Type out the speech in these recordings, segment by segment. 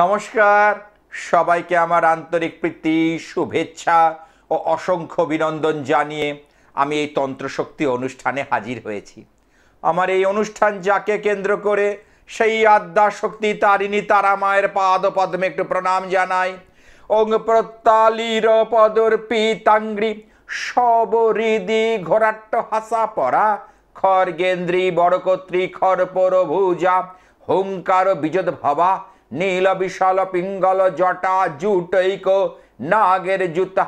নমস্কার সবাইকে আমার আন্তরিক প্রীতি শুভেচ্ছা ও অসংখ্য অভিনন্দন জানিয়ে আমি এই তন্ত্রশক্তি অনুষ্ঠানে হাজির হয়েছি আমার এই অনুষ্ঠান যাকে কেন্দ্র করে সেই আদ্যা শক্তি তারিণী তারা মায়ের পাদ পদ্মে একটু প্রণাম জানাই ওং প্রতালির পদর পিতাঙ্গ্রি সবরিদি ঘোরাট্ট হাসা পরা খরগেন্দ্রী বড়কর্ত্রী খর পর ভুজা হুঙ্কার বিজদ ভবা নীল বিশাল পিঙ্গল জটা জুটৈক নাগের জুতা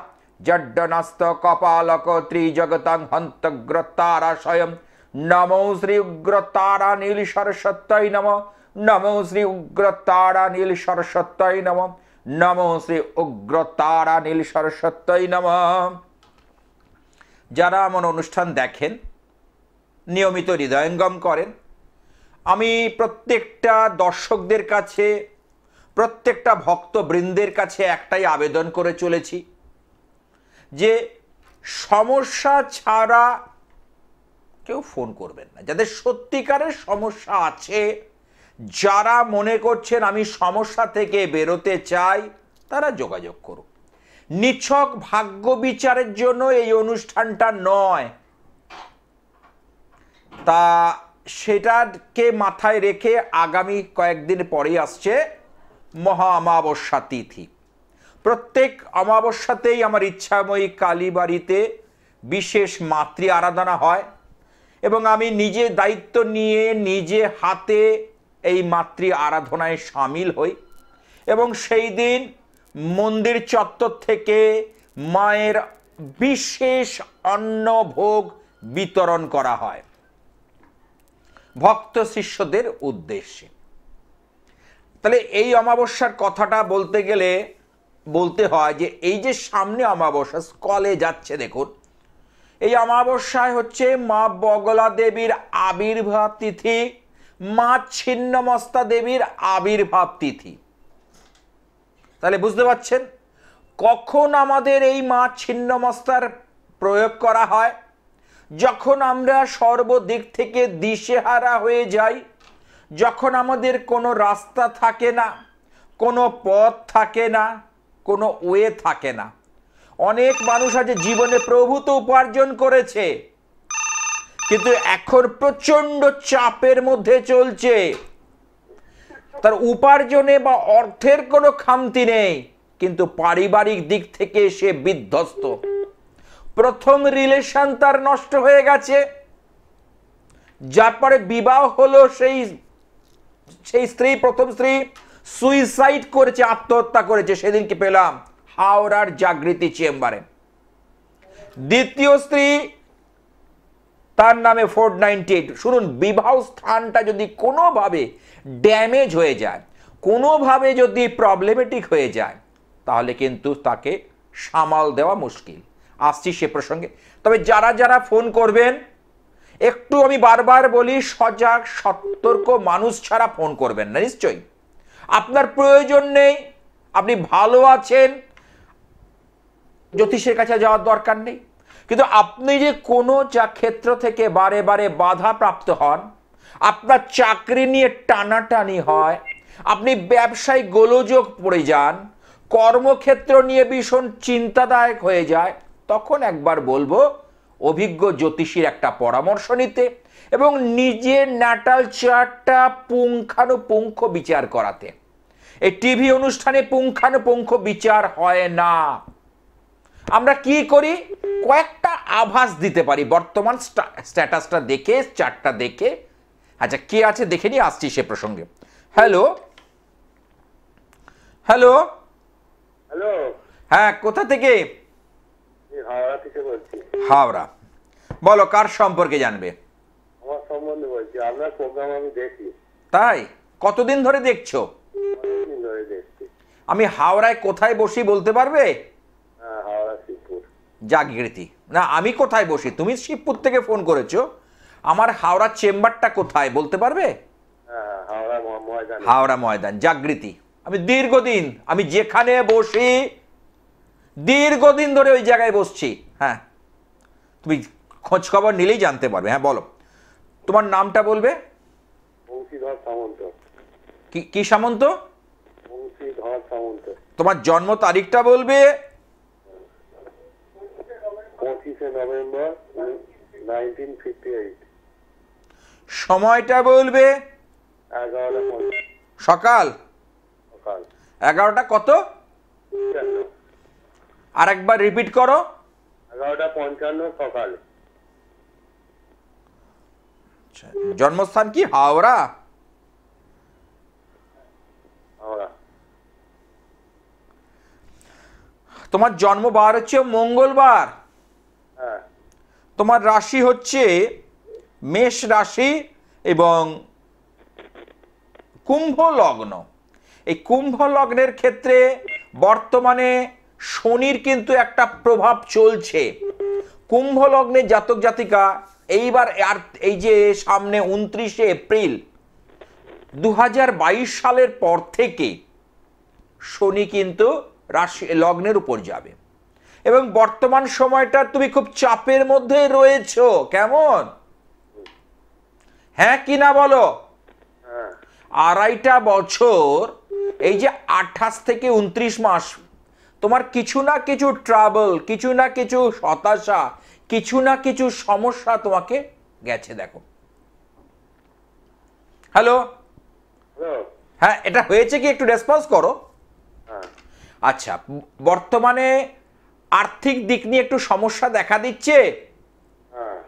জড্ডনাস্ত কপালক ত্রিজগতং হন্তগ্রতারাশয়ম নমো শ্রী উগ্রতারা নীল সরস্বত্যই নম নমো শ্রী উগ্রতারা নীল সরস্বত্যই নম নমো শ্রী উগ্রতারা নীল সরস্বত্যই নম যারা আমার অনুষ্ঠান দেখেন নিয়মিত হৃদয়ঙ্গম করেন আমি প্রত্যেকটা দর্শকদের কাছে প্রত্যেকটা ভক্ত বৃন্দের কাছে একটাই আবেদন করে চলেছি যে সমস্যা ছাড়া কেউ ফোন করবেন না যাদের সত্যিকারের সমস্যা আছে যারা মনে করছেন আমি সমস্যা থেকে বেরোতে চাই তারা যোগাযোগ করুক নিছক ভাগ্য বিচারের জন্য এই অনুষ্ঠানটা নয় তা সেটাকে মাথায় রেখে আগামী কয়েকদিন পরেই আসছে মহা অমাবস্যা তিথি প্রত্যেক অমাবস্যাতেই আমার ইচ্ছাময়ী কালী বাড়িতে বিশেষ মাতৃ আরাধনা হয় এবং আমি নিজে দায়িত্ব নিয়ে নিজে হাতে এই মাতৃ আরাধনায় সামিল হই এবং সেই দিন মন্দির চত্বর থেকে মায়ের বিশেষ অন্নভোগ বিতরণ করা হয় ভক্ত শিষ্যদের উদ্দেশ্যে তাহলে এই অমাবস্যার কথাটা বলতে গেলে বলতে হয় যে এই যে সামনে অমাবস্যা স্কলে যাচ্ছে দেখুন এই অমাবস্যায় হচ্ছে মা বগলা দেবীর আবির্ভাব তিথি মা ছিন্নমস্তা দেবীর আবির্ভাব তিথি তাহলে বুঝতে পারছেন কখন আমাদের এই মা ছিন্নমস্তার প্রয়োগ করা হয় যখন আমরা সর্বদিক থেকে দিশেহারা হয়ে যাই যখন আমাদের কোনো রাস্তা থাকে না কোনো পথ থাকে না কোনো ওয়ে থাকে না অনেক মানুষ আছে জীবনে প্রভূত উপার্জন করেছে কিন্তু এখন প্রচন্ড চাপের মধ্যে চলছে তার উপার্জনে বা অর্থের কোনো খামতি নেই কিন্তু পারিবারিক দিক থেকে সে বিধ্বস্ত প্রথম রিলেশন তার নষ্ট হয়ে গেছে যার পরে বিবাহ হলো সেই সেই স্ত্রী প্রথম স্ত্রী সুইসাইড করেছে আত্মহত্যা করেছে সেদিনকে পেলাম হাওড়ার জাগৃতি চেম্বারে দ্বিতীয় স্ত্রী তার নামে ফোর নাইনটি শুনুন বিবাহ স্থানটা যদি কোনোভাবে ড্যামেজ হয়ে যায় কোনোভাবে যদি প্রবলেমেটিক হয়ে যায় তাহলে কিন্তু তাকে সামাল দেওয়া মুশকিল আসছি সে প্রসঙ্গে তবে যারা যারা ফোন করবেন একটু আমি বারবার বলি সজাগ সতর্ক মানুষ ছাড়া ফোন করবেন না নিশ্চয়ই আপনার প্রয়োজন নেই আপনি ভালো আছেন জ্যোতিষের কাছে যাওয়ার দরকার নেই কিন্তু আপনি যে কোনো যা ক্ষেত্র থেকে বারে বারে বাধা প্রাপ্ত হন আপনার চাকরি নিয়ে টানাটানি হয় আপনি ব্যবসায় গোলযোগ পড়ে যান কর্মক্ষেত্র নিয়ে ভীষণ চিন্তাদায়ক হয়ে যায় তখন একবার বলবো অভিজ্ঞ জ্যোতিষীর একটা পরামর্শ নিতে এবং নিজের নাটাল চার্টটা পুঙ্খানুপুঙ্খ বিচার করাতে এই টিভি অনুষ্ঠানে পুঙ্খানুপুঙ্খ বিচার হয় না আমরা কি করি কয়েকটা আভাস দিতে পারি বর্তমান স্ট্যাটাসটা দেখে চার্টটা দেখে আচ্ছা কে আছে দেখে নিয়ে আসছি সে প্রসঙ্গে হ্যালো হ্যালো হ্যালো হ্যাঁ কোথা থেকে হাওড়া থেকে বলছি হাওড়া বলো কার সম্পর্কে জানবে আমার সম্বন্ধে বলছি আপনার প্রোগ্রাম আমি দেখি তাই কতদিন ধরে দেখছো আমি হাওড়ায় কোথায় বসি বলতে পারবে হ্যাঁ, জাগৃতি না আমি কোথায় বসি তুমি শিবপুর থেকে ফোন করেছো আমার হাওড়া চেম্বারটা কোথায় বলতে পারবে হ্যাঁ, হাওড়া ময়দান জাগৃতি আমি দীর্ঘদিন আমি যেখানে বসি দীর্ঘদিন ধরে ওই জায়গায় বসছি হ্যাঁ তুমি খোঁজ খবর নিলেই জানতে পারবে হ্যাঁ বলো তোমার নামটা বলবে কি সামন্ত তোমার জন্ম তারিখটা বলবে নভেম্বর সময়টা বলবে সকাল এগারোটা কত আর একবার রিপিট করো এগারোটা পঞ্চান্ন সকালে আচ্ছা, জন্মস্থান কি হাওড়া তোমার জন্মবার হচ্ছে মঙ্গলবার হ্যাঁ। তোমার রাশি হচ্ছে মেষ রাশি এবং কুম্ভ লগ্ন এই কুম্ভ লগ্নের ক্ষেত্রে বর্তমানে শনির কিন্তু একটা প্রভাব চলছে কুম্ভ লগ্নে জাতক জাতিকা এইবার আর এই যে সামনে উনত্রিশে এপ্রিল দু সালের পর থেকে শনি কিন্তু রাশি লগ্নের উপর যাবে এবং বর্তমান সময়টা তুমি খুব চাপের মধ্যে রয়েছ কেমন হ্যাঁ কি না বলো হ্যাঁ। আড়াইটা বছর এই যে আঠাশ থেকে উনত্রিশ মাস তোমার কিছু না কিছু ট্রাবল কিছু না কিছু হতাশা কিছু না কিছু সমস্যা তোমাকে গেছে দেখো হ্যালো হ্যাঁ এটা হয়েছে কি একটু রেসপন্স করো হ্যাঁ। আচ্ছা বর্তমানে আর্থিক দিক নিয়ে একটু সমস্যা দেখা দিচ্ছে হ্যাঁ।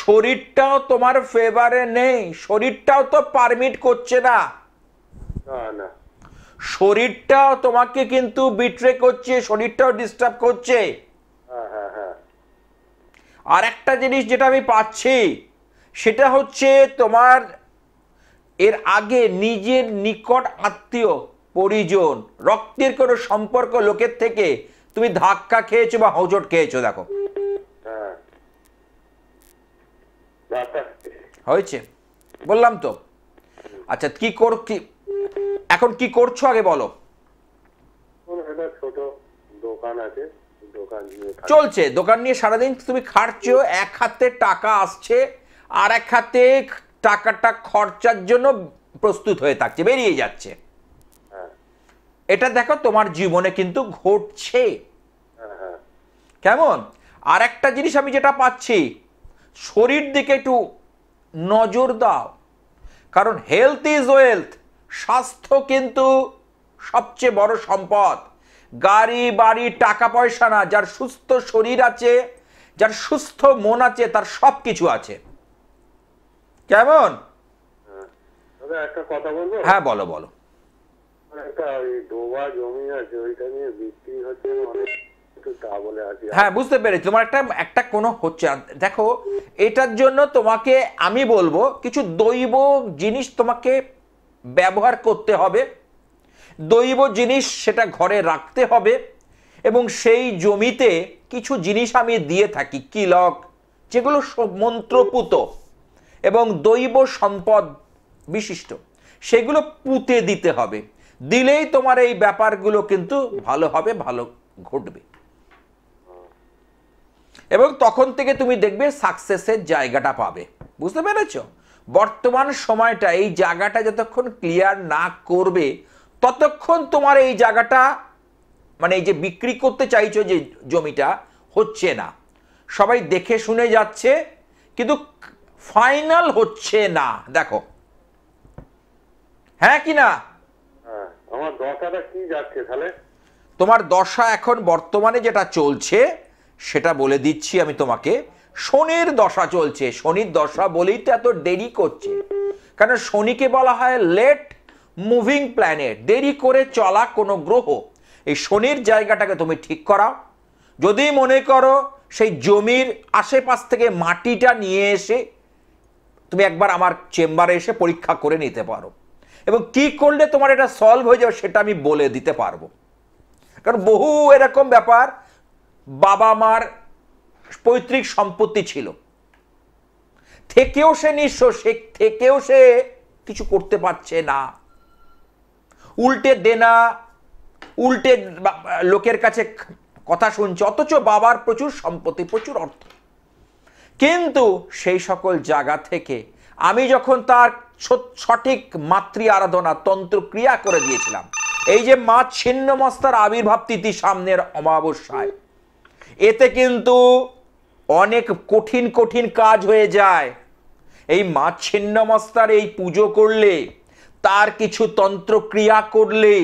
শরীরটাও তোমার ফেভারে নেই শরীরটাও তো পারমিট করছে না না শরীরটাও তোমাকে কিন্তু বিট্রে করছে শরীরটাও ডিস্টার্ব করছে হ্যাঁ, হ্যাঁ, হ্যাঁ। আর একটা জিনিস যেটা আমি পাচ্ছি সেটা হচ্ছে তোমার এর আগে নিজের নিকট আত্মীয় পরিজন রক্তের কোনো সম্পর্ক লোকের থেকে তুমি ধাক্কা খেয়েছো বা হজট খেয়েছো দেখো হয়েছে বললাম তো আচ্ছা কি কর কি এখন কি করছো আগে বলো চলছে দোকান নিয়ে সারাদিন তুমি খাটছো এক হাতে টাকা আসছে আর এক হাতে টাকাটা খরচার জন্য প্রস্তুত হয়ে থাকছে বেরিয়ে যাচ্ছে হ্যাঁ। এটা দেখো তোমার জীবনে কিন্তু ঘটছে হ্যাঁ, হ্যাঁ। কেমন আর একটা জিনিস আমি যেটা পাচ্ছি শরীর দিকে একটু নজর দাও কারণ হেলথ ইজ ওয়েলথ স্বাস্থ্য কিন্তু সবচেয়ে বড় সম্পদ গাড়ি বাড়ি টাকা পয়সা না যার সুস্থ শরীর আছে যার সুস্থ মন আছে তার সব কিছু আছে কেমন হ্যাঁ। একটা কথা বলবো হ্যাঁ বলো বলো হ্যাঁ বুঝতে পেরেছি তোমার একটা একটা কোনো হচ্ছে দেখো এটার জন্য তোমাকে আমি বলবো কিছু দৈব জিনিস তোমাকে ব্যবহার করতে হবে দৈব জিনিস সেটা ঘরে রাখতে হবে এবং সেই জমিতে কিছু জিনিস আমি দিয়ে থাকি কিলক যেগুলো মন্ত্রপুত এবং দৈব সম্পদ বিশিষ্ট সেগুলো পুঁতে দিতে হবে দিলেই তোমার এই ব্যাপারগুলো কিন্তু ভালো হবে ভালো ঘটবে এবং তখন থেকে তুমি দেখবে সাকসেসের জায়গাটা পাবে বুঝতে পেরেছো বর্তমান সময়টা এই জায়গাটা যতক্ষণ ক্লিয়ার না করবে ততক্ষণ তোমার এই জায়গাটা মানে এই যে বিক্রি করতে চাইছো যে জমিটা হচ্ছে না সবাই দেখে শুনে যাচ্ছে কিন্তু ফাইনাল হচ্ছে না দেখো হ্যাঁ কি না হ্যাঁ, তোমার দশা এখন বর্তমানে যেটা চলছে সেটা বলে দিচ্ছি আমি তোমাকে শনির দশা চলছে শনির দশা বলেই তো এত দেরি করছে কারণ শনিকে বলা হয় লেট মুভিং প্ল্যানেট দেরি করে চলা কোনো গ্রহ এই শনির জায়গাটাকে তুমি ঠিক করাও যদি মনে করো সেই জমির আশেপাশ থেকে মাটিটা নিয়ে এসে তুমি একবার আমার চেম্বারে এসে পরীক্ষা করে নিতে পারো এবং কি করলে তোমার এটা সলভ হয়ে যাবে সেটা আমি বলে দিতে পারবো কারণ বহু এরকম ব্যাপার বাবা মার পৈতৃক সম্পত্তি ছিল থেকেও সে নিঃস্ব সে থেকেও সে কিছু করতে পারছে না উল্টে দেনা উল্টে লোকের কাছে কথা শুনছে অথচ বাবার প্রচুর সম্পত্তি প্রচুর অর্থ কিন্তু সেই সকল জায়গা থেকে আমি যখন তার সঠিক মাতৃ আরাধনা তন্ত্র ক্রিয়া করে দিয়েছিলাম এই যে মা ছিন্নমস্তার আবির্ভাব তিথি সামনের অমাবস্যায় এতে কিন্তু অনেক কঠিন কঠিন কাজ হয়ে যায় এই মা ছিন্নমস্তার এই পুজো করলে তার কিছু তন্ত্রক্রিয়া করলে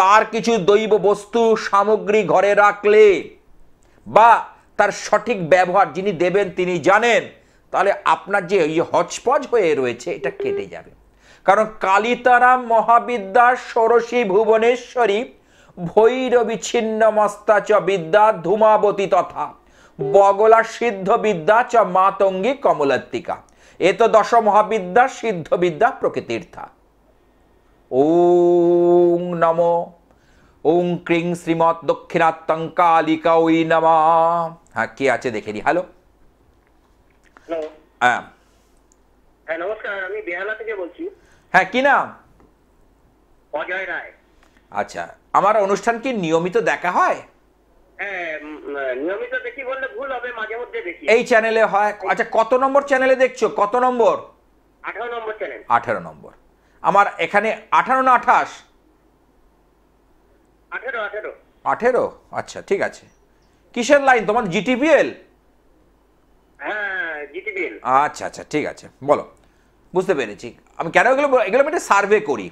তার কিছু দৈব বস্তু সামগ্রী ঘরে রাখলে বা তার সঠিক ব্যবহার যিনি দেবেন তিনি জানেন তাহলে আপনার যে এই হজপজ হয়ে রয়েছে এটা কেটে যাবে কারণ কালিতারাম মহাবিদ্যা সরসী ভুবনেশ্বরী ভৈরবী ছিন্নমস্তা চ বিদ্যা ধূমাবতী তথা বগলা সিদ্ধ বিদ্যা চ মাতঙ্গী কমলাত্তিকা এ তো দশ মহাবিদ্যা সিদ্ধ বিদ্যা প্রকৃতীর্থা ওং নম ওং ক্রিং শ্রীমৎ দক্ষিণাত্তং কালিকা ওই নামা হ্যাঁ কে আছে দেখে নি হ্যালো হ্যাঁ নমস্কার আমি বেহালা থেকে বলছি হ্যাঁ কি নাম অজয় রায় আচ্ছা আমার অনুষ্ঠান কি নিয়মিত দেখা হয় হ্যাঁ নিয়মিত দেখি বললে ভুল হবে মাঝে মধ্যে দেখি এই চ্যানেলে হয় আচ্ছা কত নম্বর চ্যানেলে দেখছো কত নম্বর নম্বর চ্যানেল নম্বর আমার এখানে আঠারো না আঠাশ আচ্ছা ঠিক আছে কিসের লাইন তোমার জিটিবিএল হ্যাঁ, আচ্ছা আচ্ছা ঠিক আছে বলো বুঝতে পেরেছি আমি কেন এগুলো এগুলো একটা সার্ভে করি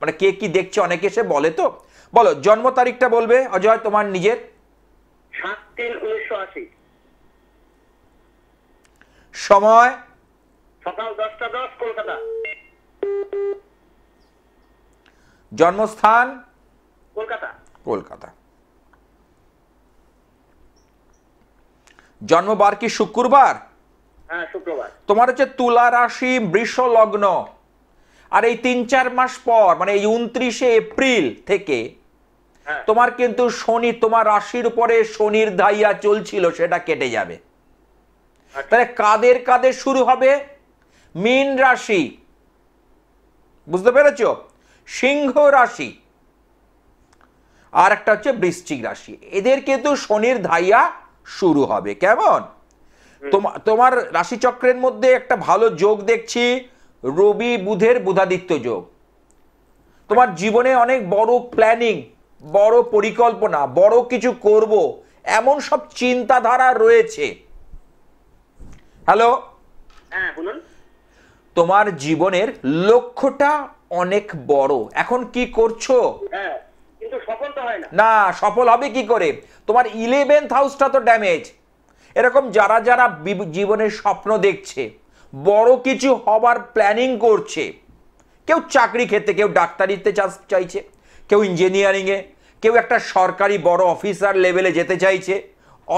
মানে কে কি দেখছে অনেকে এসে বলে তো বলো জন্ম তারিখটা বলবে অজয় তোমার নিজের সাত তিন উনিশশো আশি সময় সকাল দশটা দশ কলকাতা জন্মস্থান কলকাতা কলকাতা জন্মবার কি হ্যাঁ, শুক্রবার তোমার হচ্ছে তুলা রাশি বৃষ লগ্ন আর এই তিন চার মাস পর মানে এই উনত্রিশে এপ্রিল থেকে হ্যাঁ। তোমার কিন্তু শনি তোমার রাশির উপরে শনির ধাইয়া চলছিল সেটা কেটে যাবে আচ্ছা। তাহলে কাদের কাদের শুরু হবে মীন রাশি বুঝতে পেরেছ সিংহ রাশি আর একটা হচ্ছে বৃশ্চিক রাশি এদের কিন্তু শনির ধাইয়া শুরু হবে কেমন তোমার রাশিচক্রের মধ্যে একটা ভালো যোগ দেখছি রবি বুধের বুধাদিত্য যোগ তোমার আচ্ছা। জীবনে অনেক বড় প্ল্যানিং বড় পরিকল্পনা বড় কিছু করব এমন সব চিন্তাধারা রয়েছে হ্যালো তোমার জীবনের লক্ষ্যটা অনেক বড় এখন কি করছো হ্যাঁ, না সফল হবে কি করে তোমার ইলেভেন্থ হাউসটা তো ড্যামেজ এরকম যারা যারা জীবনের স্বপ্ন দেখছে বড় কিছু হবার প্ল্যানিং করছে কেউ চাকরি ক্ষেত্রে কেউ ডাক্তারিতে চাইছে কেউ ইঞ্জিনিয়ারিংয়ে কেউ একটা সরকারি বড় অফিসার লেভেলে যেতে চাইছে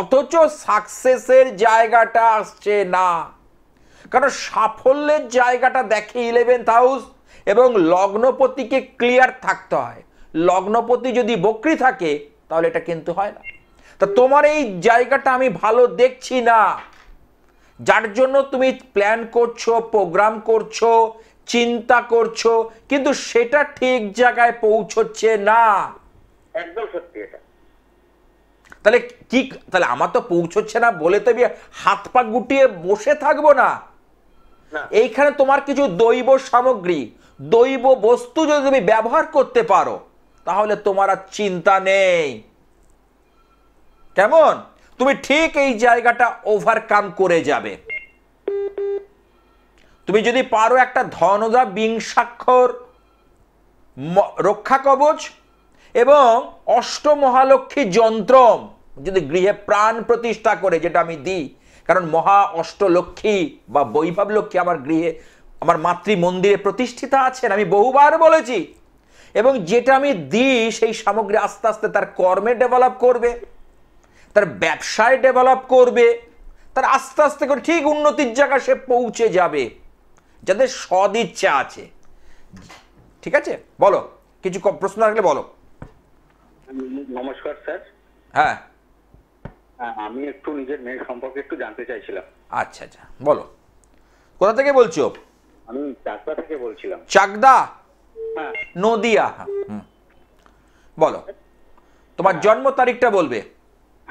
অথচ সাকসেসের জায়গাটা আসছে না কারণ সাফল্যের জায়গাটা দেখে ইলেভেন্থ হাউস এবং লগ্নপতিকে ক্লিয়ার থাকতে হয় লগ্নপতি যদি বকরি থাকে তাহলে এটা কিন্তু হয় না তা তোমার এই জায়গাটা আমি ভালো দেখছি না যার জন্য তুমি প্ল্যান করছো প্রোগ্রাম করছো চিন্তা করছো কিন্তু সেটা ঠিক জায়গায় পৌঁছচ্ছে না একদম সত্যি এটা তাহলে কি তাহলে আমার তো পৌঁছচ্ছে না বলে তো হাত পা গুটিয়ে বসে থাকবো না এইখানে তোমার কিছু দৈব সামগ্রী দৈব বস্তু যদি তুমি ব্যবহার করতে পারো তাহলে তোমার আর চিন্তা নেই কেমন তুমি ঠিক এই জায়গাটা ওভারকাম করে যাবে তুমি যদি পারো একটা ধনদা বিংসাক্ষর রক্ষা কবচ এবং অষ্টমহালক্ষ্মী যন্ত্রম যদি গৃহে প্রাণ প্রতিষ্ঠা করে যেটা আমি দিই কারণ মহা অষ্টলক্ষ্মী বা বৈভব লক্ষ্মী আমার গৃহে আমার মাতৃ মন্দিরে প্রতিষ্ঠিতা আছেন আমি বহুবার বলেছি এবং যেটা আমি দিই সেই সামগ্রী আস্তে আস্তে তার কর্মে ডেভেলপ করবে তার ব্যবসায় ডেভেলপ করবে তার আস্তে আস্তে করে ঠিক উন্নতির জায়গা সে পৌঁছে যাবে যাদের সদিচ্ছা আছে ঠিক আছে বলো কিছু প্রশ্ন থাকলে বলো নমস্কার স্যার হ্যাঁ।, হ্যাঁ আমি একটু নিজের মেয়ের সম্পর্কে একটু জানতে চাইছিলাম আচ্ছা আচ্ছা বলো কোথা থেকে বলছো আমি চাকদা থেকে বলছিলাম চাকদা হ্যাঁ। নদিয়া হ্যাঁ, বলো তোমার জন্ম তারিখটা বলবে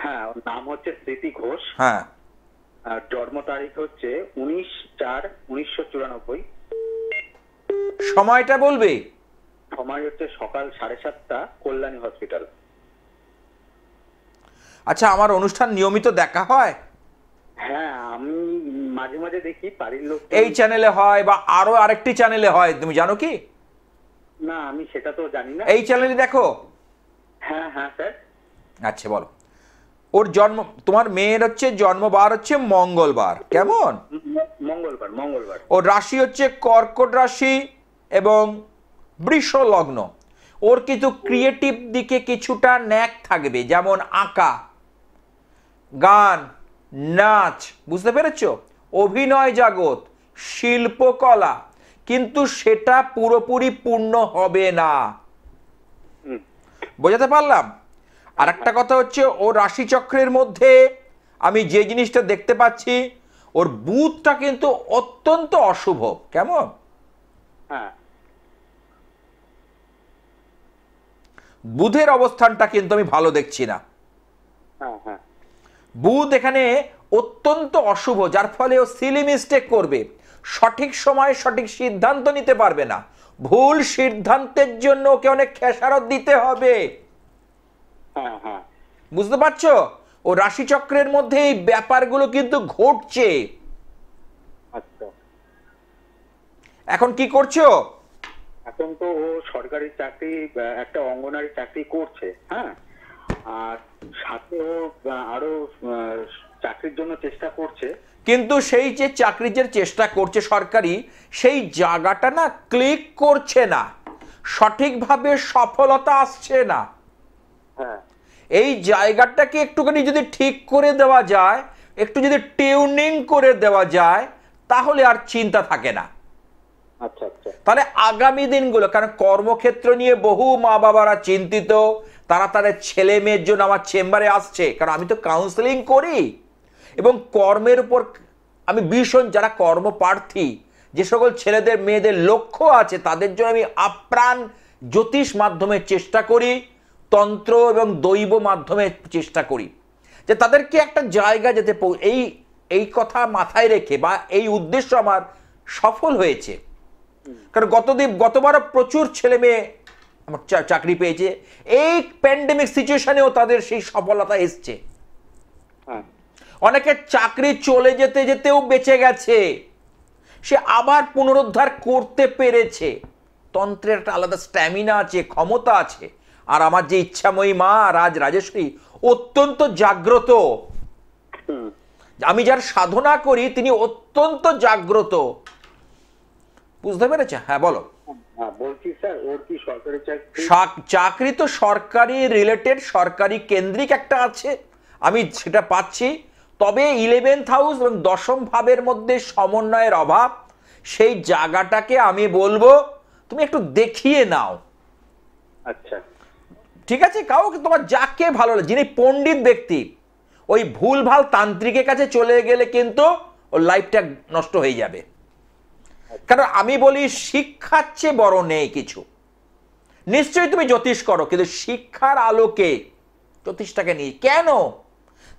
হ্যাঁ নাম হচ্ছে স্মৃতি ঘোষ হ্যাঁ জন্ম তারিখ হচ্ছে উনিশ চার উনিশশো চুরানব্বই সময়টা বলবে সময় হচ্ছে সকাল সাড়ে সাতটা কল্যাণী হসপিটাল আচ্ছা আমার অনুষ্ঠান নিয়মিত দেখা হয় হ্যাঁ আমি মাঝে মাঝে দেখি বাড়ির লোক এই চ্যানেলে হয় বা আরো আরেকটি চ্যানেলে হয় তুমি জানো কি না আমি সেটা তো জানি না এই চ্যানেলে দেখো হ্যাঁ হ্যাঁ স্যার আচ্ছা বলো ওর জন্ম তোমার মেয়ের হচ্ছে জন্মবার হচ্ছে মঙ্গলবার কেমন মঙ্গলবার মঙ্গলবার ওর রাশি হচ্ছে কর্কট রাশি এবং বৃষ লগ্ন ওর কিছু ক্রিয়েটিভ দিকে কিছুটা ন্যাক থাকবে যেমন আঁকা গান নাচ বুঝতে পেরেছ অভিনয় জগৎ শিল্পকলা কিন্তু সেটা পুরোপুরি পূর্ণ হবে না বোঝাতে পারলাম আর একটা কথা হচ্ছে ও রাশিচক্রের মধ্যে আমি যে জিনিসটা দেখতে পাচ্ছি ওর বুথটা কিন্তু অত্যন্ত অশুভ কেমন হ্যাঁ বুধের অবস্থানটা কিন্তু আমি ভালো দেখছি না হ্যাঁ, হ্যাঁ। বুধ এখানে অত্যন্ত অশুভ যার ফলে ও সিলি মিস্টেক করবে সঠিক সময়ে সঠিক সিদ্ধান্ত নিতে পারবে না ভুল সিদ্ধান্তের জন্য ওকে অনেক খেসারত দিতে হবে হ্যাঁ, বুঝতে পারছো ও রাশিচক্রের মধ্যে এই ব্যাপারগুলো কিন্তু ঘটছে আচ্ছা। এখন কি করছো এখন তো ও সরকারি চাকরি একটা অঙ্গনারী চাকরি করছে হ্যাঁ আর সাথে ও আরো চাকরির জন্য চেষ্টা করছে কিন্তু সেই যে চাকরির যে চেষ্টা করছে সরকারি সেই জায়গাটা না ক্লিক করছে না সঠিকভাবে সফলতা আসছে না হ্যাঁ। এই জায়গাটাকে একটুখানি যদি ঠিক করে দেওয়া যায় একটু যদি টিউনিং করে দেওয়া যায় তাহলে আর চিন্তা থাকে না আচ্ছা, আচ্ছা। তাহলে আগামী দিনগুলো কারণ কর্মক্ষেত্র নিয়ে বহু মা বাবারা চিন্তিত তারা তাদের ছেলে মেয়ের জন্য আমার চেম্বারে আসছে কারণ আমি তো কাউন্সেলিং করি এবং কর্মের উপর আমি ভীষণ যারা কর্মপ্রার্থী যে সকল ছেলেদের মেয়েদের লক্ষ্য আছে তাদের জন্য আমি আপ্রাণ জ্যোতিষ মাধ্যমে চেষ্টা করি তন্ত্র এবং দৈব মাধ্যমে চেষ্টা করি যে তাদেরকে একটা জায়গা যেতে এই এই কথা মাথায় রেখে বা এই উদ্দেশ্য আমার সফল হয়েছে কারণ গতদিন গতবার প্রচুর ছেলে মেয়ে আমার চাকরি পেয়েছে এই প্যান্ডেমিক সিচুয়েশনেও তাদের সেই সফলতা এসছে হ্যাঁ। অনেকে চাকরি চলে যেতে যেতেও বেঁচে গেছে সে আবার পুনরুদ্ধার করতে পেরেছে তন্ত্রের একটা আলাদা স্ট্যামিনা আছে ক্ষমতা আছে আর আমার যে ইচ্ছাময়ী মা রাজ রাজেশ্বরী অত্যন্ত জাগ্রত আমি যার সাধনা করি তিনি অত্যন্ত জাগ্রত বুঝতে পেরেছে হ্যাঁ বলো হ্যাঁ, চাকরি তো সরকারি রিলেটেড সরকারি কেন্দ্রিক একটা আছে আমি সেটা পাচ্ছি তবে ইলেভেন্থ হাউস এবং দশম ভাবের মধ্যে সমন্বয়ের অভাব সেই জায়গাটাকে আমি বলবো তুমি একটু দেখিয়ে নাও আচ্ছা ঠিক আছে কাউকে তোমার যাকে ভালো লাগে যিনি পণ্ডিত ব্যক্তি ওই ভুল ভাল তান্ত্রিকের কাছে চলে গেলে কিন্তু ওর লাইফটা নষ্ট হয়ে যাবে কারণ আমি বলি শিক্ষার চেয়ে বড় নেই কিছু নিশ্চয়ই তুমি জ্যোতিষ করো কিন্তু শিক্ষার আলোকে জ্যোতিষটাকে নিয়ে কেন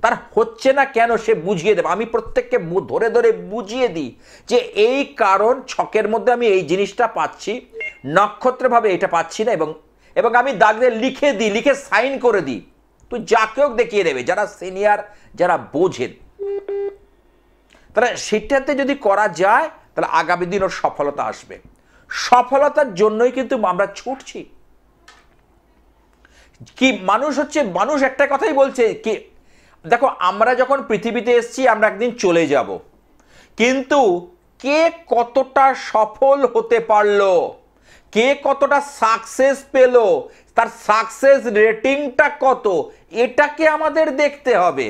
তার হচ্ছে না কেন সে বুঝিয়ে দেবে আমি প্রত্যেককে ধরে ধরে বুঝিয়ে দিই যে এই কারণ ছকের মধ্যে আমি এই জিনিসটা পাচ্ছি নক্ষত্রভাবে এটা পাচ্ছি না এবং এবং আমি দাগ লিখে দিই লিখে সাইন করে দিই তুই হোক দেখিয়ে দেবে যারা সিনিয়র যারা বোঝেন তারা সেটাতে যদি করা যায় তাহলে আগামী দিনও সফলতা আসবে সফলতার জন্যই কিন্তু আমরা ছুটছি কি মানুষ হচ্ছে মানুষ একটা কথাই বলছে কি দেখো আমরা যখন পৃথিবীতে এসছি আমরা একদিন চলে যাব কিন্তু কে কতটা সফল হতে পারলো কে কতটা সাকসেস পেল তার সাকসেস রেটিংটা কত এটাকে আমাদের দেখতে হবে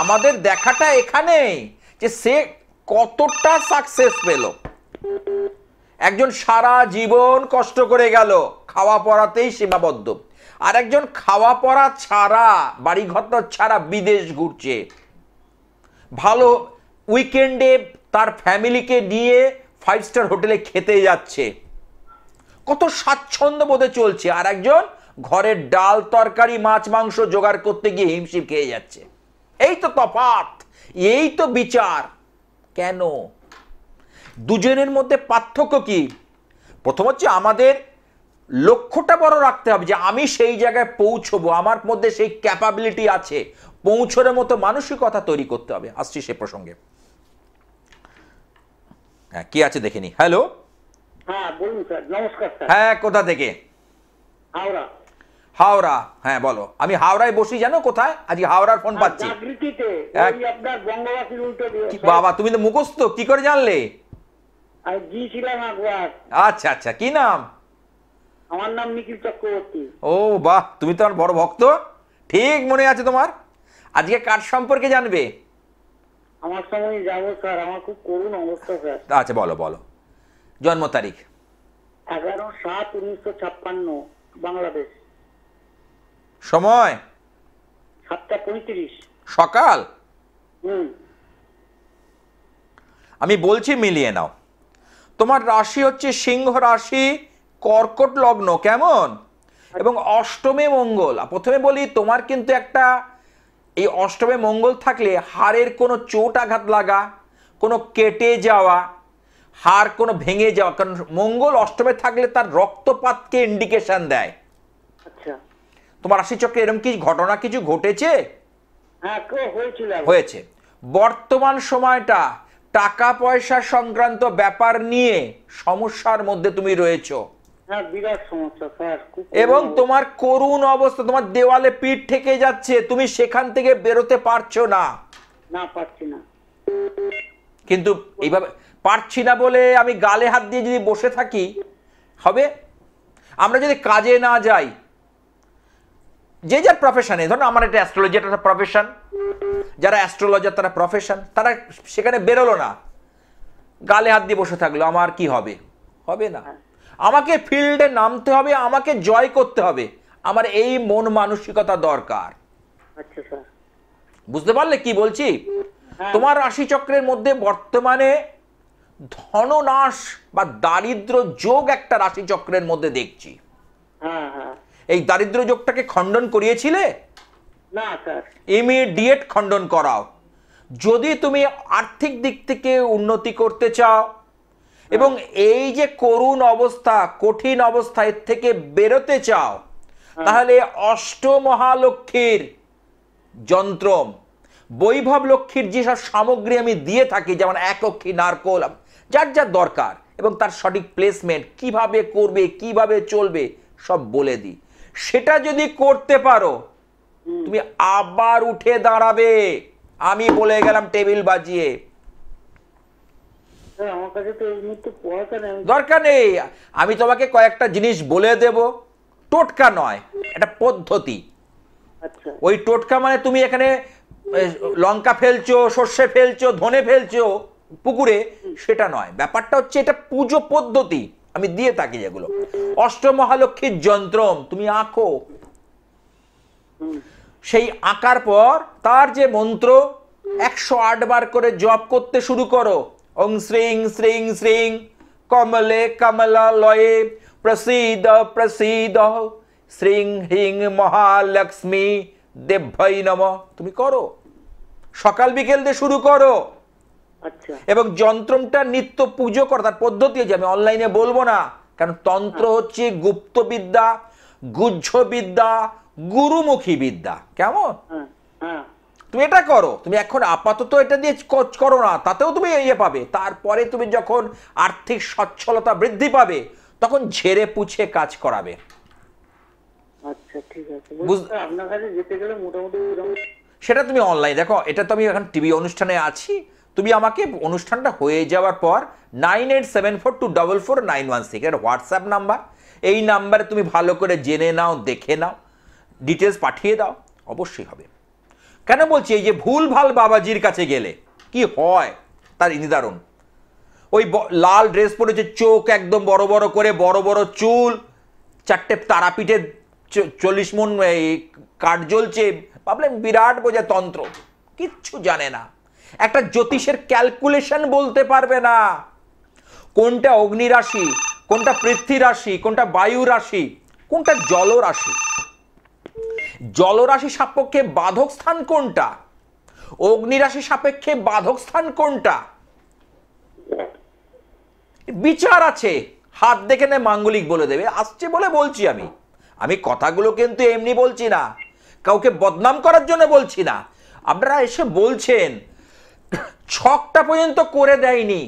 আমাদের দেখাটা এখানেই যে সে কতটা সাকসেস পেল একজন সারা জীবন কষ্ট করে গেল খাওয়া পড়াতেই সীমাবদ্ধ আর একজন খাওয়া পড়া ছাড়া বাড়িঘর ছাড়া বিদেশ ঘুরছে ভালো উইকেন্ডে তার ফ্যামিলিকে নিয়ে ফাইভ স্টার হোটেলে খেতে যাচ্ছে কত স্বাচ্ছন্দ্য বোধে চলছে আর একজন ঘরের ডাল তরকারি মাছ মাংস জোগাড় করতে গিয়ে হিমশিম খেয়ে যাচ্ছে এই তো তফাত এই তো বিচার কেন দুজনের মধ্যে পার্থক্য কি প্রথম হচ্ছে আমাদের লক্ষ্যটা বড় রাখতে হবে যে আমি সেই জায়গায় পৌঁছবো আমার মধ্যে সেই ক্যাপাবিলিটি আছে পৌঁছোর মতো মানসিকতা তৈরি করতে হবে আসছি সে প্রসঙ্গে হ্যাঁ কি আছে দেখেনি হ্যালো হ্যাঁ কোথা থেকে হাওড়া হাওড়া হ্যাঁ বলো আমি হাওড়ায় বসি জানো কোথায় আজকে হাওড়ার ফোন পাচ্ছি বাবা তুমি তো মুখস্থ কি করে জানলে আচ্ছা আচ্ছা কি নাম আমার নাম নিখিল চক্রবর্তী ও বাহ তুমি তো আমার বড় ভক্ত ঠিক মনে আছে তোমার আজকে কার সম্পর্কে জানবে আমার সময় যাব স্যার আমার খুব করুণ অবস্থা স্যার আচ্ছা বলো বলো জন্ম তারিখ এগারো সাত উনিশশো ছাপ্পান্ন বাংলাদেশ সময় সকাল আমি বলছি মিলিয়ে নাও তোমার রাশি হচ্ছে সিংহ রাশি কর্কট লগ্ন কেমন এবং অষ্টমে মঙ্গল প্রথমে বলি তোমার কিন্তু একটা এই অষ্টমে মঙ্গল থাকলে হাড়ের কোনো চোট আঘাত লাগা কোনো কেটে যাওয়া হাড় কোনো ভেঙে যাওয়া কারণ মঙ্গল অষ্টমে থাকলে তার রক্তপাতকে ইন্ডিকেশন দেয় তোমার চক্রে এরকম কি ঘটনা কিছু ঘটেছে হ্যাঁ, হয়েছে বর্তমান সময়টা টাকা পয়সা সংক্রান্ত ব্যাপার নিয়ে সমস্যার মধ্যে তুমি রয়েছো হ্যাঁ, এবং তোমার করুণ অবস্থা তোমার দেওয়ালে পিঠ থেকে যাচ্ছে তুমি সেখান থেকে বেরোতে পারছো না না কিন্তু এইভাবে পারছি না বলে আমি গালে হাত দিয়ে যদি বসে থাকি হবে আমরা যদি কাজে না যাই যে যার প্রফেশনে ধরুন আমার একটা অ্যাস্ট্রোলজি একটা প্রফেশন যারা অ্যাস্ট্রোলজার তারা প্রফেশন তারা সেখানে বেরোলো না গালে হাত দিয়ে বসে থাকলো আমার কি হবে হবে না হ্যাঁ। আমাকে ফিল্ডে নামতে হবে আমাকে জয় করতে হবে আমার এই মন মানসিকতা দরকার আচ্ছা, বুঝতে পারলে কি বলছি হ্যাঁ। তোমার রাশিচক্রের মধ্যে বর্তমানে ধননাশ বা দারিদ্র যোগ একটা রাশিচক্রের মধ্যে দেখছি হ্যাঁ, এই দারিদ্র যোগটাকে খণ্ডন করিয়েছিলে না স্যার ইমিডিয়েট খণ্ডন করাও যদি তুমি আর্থিক দিক থেকে উন্নতি করতে চাও হ্যাঁ। এবং এই যে করুণ অবস্থা কঠিন অবস্থা এর থেকে বেরোতে চাও হ্যাঁ। তাহলে অষ্টমহালক্ষ্মীর যন্ত্রম বৈভব লক্ষ্মীর যেসব সামগ্রী আমি দিয়ে থাকি যেমন একক্ষী নারকোল যার যার দরকার এবং তার সঠিক প্লেসমেন্ট কিভাবে করবে কিভাবে চলবে সব বলে দিই সেটা যদি করতে পারো তুমি আবার উঠে দাঁড়াবে আমি বলে গেলাম টেবিল বাজিয়ে দরকার নেই আমি তোমাকে কয়েকটা জিনিস বলে দেব টোটকা নয় এটা পদ্ধতি আচ্ছা। ওই টোটকা মানে তুমি এখানে লঙ্কা ফেলছো সর্ষে ফেলছো ধনে ফেলছো পুকুরে সেটা নয় ব্যাপারটা হচ্ছে এটা পুজো পদ্ধতি আমি দিয়ে থাকি যেগুলো অষ্টমহালক্ষীর যন্ত্রম তুমি আঁকো সেই আঁকার পর তার যে মন্ত্র একশো বার করে জপ করতে শুরু করো ওং শ্রীং শ্রীং শ্রীং কমলে কমলা লয়ে প্রসিদ প্রসিদ শ্রীং হ্রিং মহালক্ষ্মী দেভ্যই নম তুমি করো সকাল বিকেল দিয়ে শুরু করো আচ্ছা। এবং যন্ত্রমটা নিত্য পুজো করা তার পদ্ধতি যে আমি অনলাইনে বলবো না কারণ তন্ত্র হ্যাঁ। হচ্ছে গুপ্তবিদ্যা গুহ্যবিদ্যা গুরুমুখী বিদ্যা কেমন হ্যাঁ, হ্যাঁ। তুমি এটা করো তুমি এখন আপাতত এটা দিয়ে করো না তাতেও তুমি ইয়ে পাবে তারপরে তুমি যখন আর্থিক সচ্ছলতা বৃদ্ধি পাবে তখন ঝেড়ে পুছে কাজ করাবে আচ্ছা, সেটা তুমি অনলাইন দেখো এটা তো আমি এখন টিভি অনুষ্ঠানে আছি তুমি আমাকে অনুষ্ঠানটা হয়ে যাওয়ার পর nine eight seven four two double four nine one six এটা হোয়াটসঅ্যাপ নাম্বার এই নাম্বারে তুমি ভালো করে জেনে নাও দেখে নাও ডিটেলস পাঠিয়ে দাও অবশ্যই হবে কেন বলছি এই যে ভুল ভাল বাবাজির কাছে গেলে কি হয় তার নিদারণ ওই লাল ড্রেস পরেছে চোখ একদম বড় বড় করে বড় বড় চুল চারটে তারাপিঠে চল্লিশ মন কাঠ জ্বলছে ভাবলেন বিরাট বোঝা তন্ত্র কিচ্ছু জানে না একটা জ্যোতিষের ক্যালকুলেশন বলতে পারবে না কোনটা অগ্নি রাশি কোনটা পৃথ্বী রাশি কোনটা বায়ু রাশি কোনটা জলরাশি জলরাশি সাপেক্ষে বাধক স্থান কোনটা অগ্নিরাশি সাপেক্ষে বাধক স্থান কোনটা বিচার আছে হাত দেখে নে মাঙ্গলিক বলে দেবে আসছে বলে বলছি আমি আমি কথাগুলো কিন্তু এমনি বলছি না কাউকে বদনাম করার জন্য বলছি না আপনারা এসে বলছেন ছকটা পর্যন্ত করে দেয়নি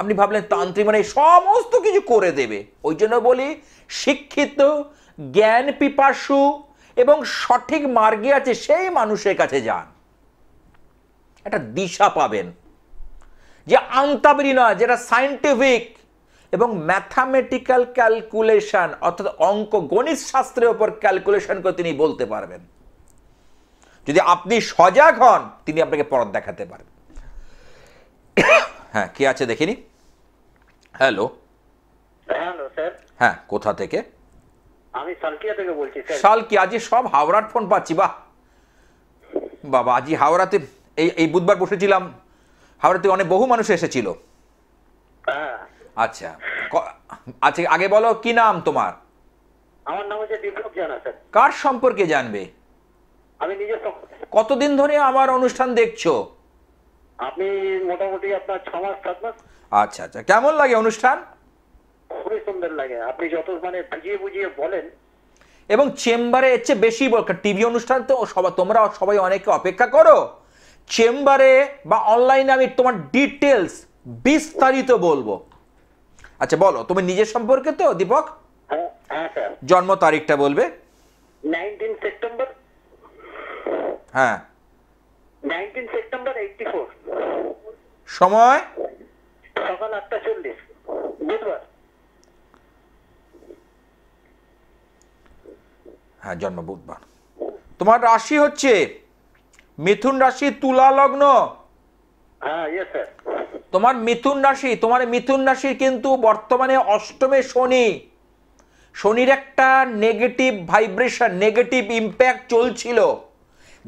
আপনি ভাবলেন তান্ত্রিক মানে সমস্ত কিছু করে দেবে ওই জন্য বলি শিক্ষিত জ্ঞান পিপাসু এবং সঠিক মার্গে আছে সেই মানুষের কাছে যান একটা দিশা পাবেন যে আন্তাবরি নয় যেটা সায়েন্টিফিক এবং ম্যাথামেটিক্যাল ক্যালকুলেশন অর্থাৎ অঙ্ক গণিত শাস্ত্রের ওপর ক্যালকুলেশন করে তিনি বলতে পারবেন যদি আপনি সজাগ হন তিনি আপনাকে পরত দেখাতে পারেন হ্যাঁ কে আছে দেখিনি হ্যালো হ্যালো স্যার হ্যাঁ কোথা থেকে আমি সালকিয়া থেকে বলছি স্যার সালকি আজই সব হাওড়ার ফোন পাচ্ছি বাহ বাবা আজই হাওড়াতে এই এই বুধবার বসেছিলাম হাওড়াতে অনেক বহু মানুষ এসেছিল হ্যাঁ। আচ্ছা আচ্ছা আগে বলো কি নাম তোমার আমার নাম হচ্ছে বিপ্লব জানা স্যার কার সম্পর্কে জানবে আমি নিজে কতদিন ধরে আমার অনুষ্ঠান দেখছো আমি মোটামুটি আপনার ছ মাস সাত মাস আচ্ছা আচ্ছা কেমন লাগে অনুষ্ঠান খুবই সুন্দর লাগে আপনি যত মানে বুঝিয়ে বুঝিয়ে বলেন এবং চেম্বারে এর চেয়ে বেশি টিভি অনুষ্ঠান তো সবাই তোমরা সবাই অনেকে অপেক্ষা করো চেম্বারে বা অনলাইনে আমি তোমার ডিটেলস বিস্তারিত বলবো আচ্ছা বলো তুমি নিজের সম্পর্কে তো দীপক হ্যাঁ, হ্যাঁ, জন্ম তারিখটা বলবে 19 সেপ্টেম্বর হ্যাঁ সেপ্টেম্বর সময় সকাল আটটা চল্লিশ বুধবার হ্যাঁ জন্ম বুধবার তোমার রাশি হচ্ছে মিথুন রাশি তুলা লগ্ন হ্যাঁ, তোমার মিথুন রাশি তোমার মিথুন রাশির কিন্তু বর্তমানে অষ্টমে শনি শনির একটা নেগেটিভ ভাইব্রেশন নেগেটিভ ইম্প্যাক্ট চলছিল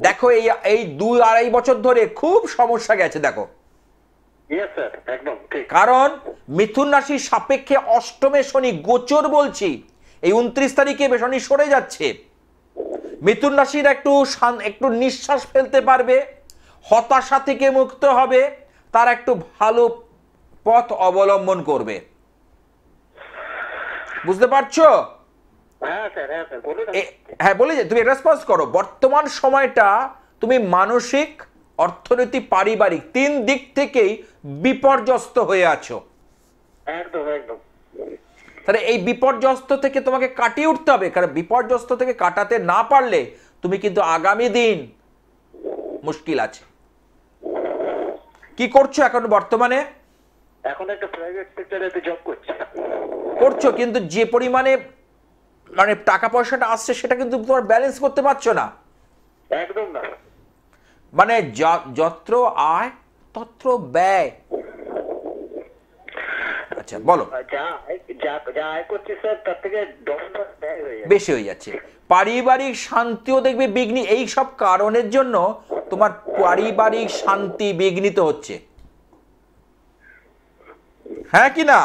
দেখো এই এই দুই আড়াই বছর ধরে খুব সমস্যা গেছে দেখো কারণ মিথুন রাশির সাপেক্ষে অষ্টমে শনি গোচর বলছি এই উনত্রিশ তারিখে শনি সরে যাচ্ছে মিথুন রাশির একটু একটু নিঃশ্বাস ফেলতে পারবে হতাশা থেকে মুক্ত হবে তার একটু ভালো পথ অবলম্বন করবে বুঝতে পারছো হ্যাঁ, হ্যাঁ বলে হ্যাঁ, যে তুমি রেসপন্স করো বর্তমান সময়টা তুমি মানসিক অর্থনীতি পারিবারিক তিন দিক থেকেই বিপর্যস্ত হয়ে আছো তাহলে এই বিপর্যস্ত থেকে তোমাকে কাটিয়ে উঠতে হবে কারণ বিপর্যস্ত থেকে কাটাতে না পারলে তুমি কিন্তু আগামী দিন মুশকিল আছে কি করছো এখন বর্তমানে এখন একটা প্রাইভেট সেক্টরে জব করছি করছো কিন্তু যে পরিমাণে মানে টাকা পয়সাটা আসছে সেটা কিন্তু তোমার ব্যালেন্স করতে পারছো না একদম না মানে যত্র আয় তত্র ব্যয় আচ্ছা বলো বেশি হয়ে যাচ্ছে পারিবারিক শান্তিও দেখবে বিঘ্নি এই সব কারণের জন্য তোমার পারিবারিক শান্তি বিঘ্নিত হচ্ছে হ্যাঁ কি না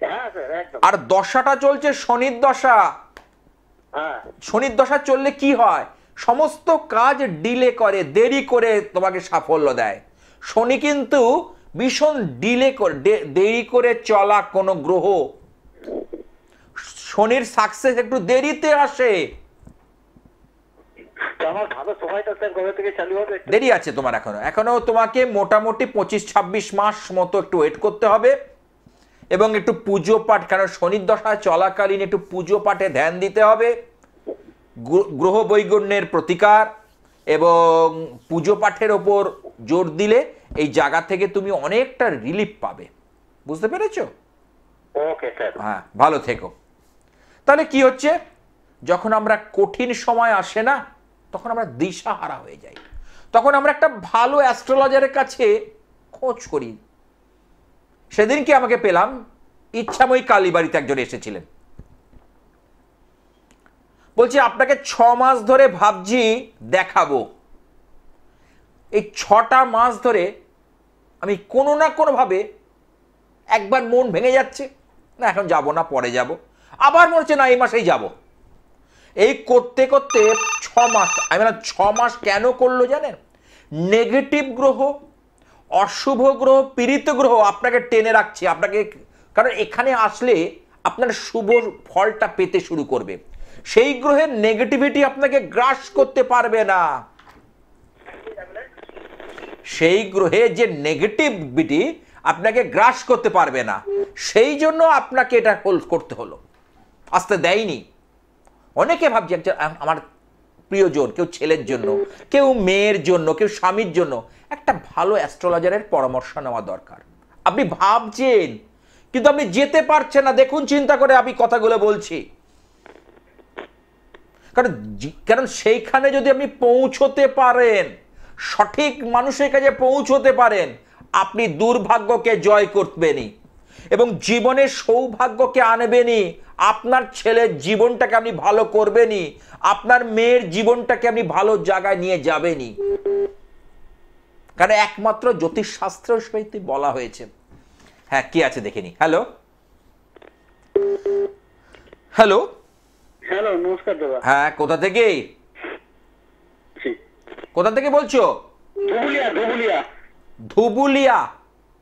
হ্যাঁ, আর দশাটা চলছে শনির দশা হ্যাঁ। শনির দশা চললে কি হয় সমস্ত কাজ ডিলে করে দেরি করে তোমাকে সাফল্য দেয় শনি কিন্তু ভীষণ ডিলে করে দেরি করে চলা কোনো গ্রহ শনির সাকসেস একটু দেরিতে আসে দেরি আছে তোমার এখনো এখনো তোমাকে মোটামুটি পঁচিশ ছাব্বিশ মাস মতো একটু ওয়েট করতে হবে এবং একটু পুজো পাঠ কেন শনির দশা চলাকালীন একটু পুজো পাঠে ধ্যান দিতে হবে গ্রহ বৈগুণ্যের প্রতিকার এবং পুজো পাঠের ওপর জোর দিলে এই জায়গা থেকে তুমি অনেকটা রিলিফ পাবে বুঝতে পেরেছো হ্যাঁ ভালো থেকো তাহলে কি হচ্ছে যখন আমরা কঠিন সময় আসে না তখন আমরা দিশাহারা হয়ে যাই তখন আমরা একটা ভালো অ্যাস্ট্রোলজারের কাছে খোঁজ করি সেদিন কি আমাকে পেলাম ইচ্ছাময়ী কালীবাড়িতে একজন এসেছিলেন বলছি আপনাকে ছ মাস ধরে ভাবছি দেখাবো এই ছটা মাস ধরে আমি কোনো না কোনোভাবে একবার মন ভেঙে যাচ্ছে না এখন যাব না পরে যাব আবার মনে হচ্ছে না এই মাসেই যাব এই করতে করতে ছ মাস আমি ছ মাস কেন করলো জানেন নেগেটিভ গ্রহ অশুভ গ্রহ পীড়িত গ্রহ আপনাকে টেনে রাখছে আপনাকে কারণ এখানে আসলে আপনার শুভ ফলটা পেতে শুরু করবে সেই গ্রহের নেগেটিভিটি আপনাকে গ্রাস করতে পারবে না সেই গ্রহে যে নেগেটিভিটি আপনাকে গ্রাস করতে পারবে না সেই জন্য আপনাকে এটা হোল্ড করতে হলো আসতে দেয়নি অনেকে ভাবছি একজন আচ্ছা, আমার প্রিয়জন কেউ ছেলের জন্য কেউ মেয়ের জন্য কেউ স্বামীর জন্য একটা ভালো অ্যাস্ট্রোলজারের পরামর্শ নেওয়া দরকার আপনি ভাবছেন কিন্তু আপনি যেতে পারছেন না দেখুন চিন্তা করে আমি কথাগুলো বলছি কারণ কারণ সেইখানে যদি আপনি পৌঁছতে পারেন সঠিক মানুষের কাছে পৌঁছতে পারেন আপনি দুর্ভাগ্যকে জয় করবেনই এবং জীবনে সৌভাগ্যকে আনবেনই আপনার ছেলের জীবনটাকে আপনি ভালো করবেনই আপনার মেয়ের জীবনটাকে আপনি ভালো জায়গায় নিয়ে যাবেনই কারণ একমাত্র জ্যোতিষশাস্ত্র সহিত বলা হয়েছে হ্যাঁ কি আছে দেখে নি হ্যালো হ্যালো হ্যালো নমস্কার দাদা হ্যাঁ কোথা থেকে কোথা থেকে বলছো ধুবুলিয়া ধুবুলিয়া ধুবুলিয়া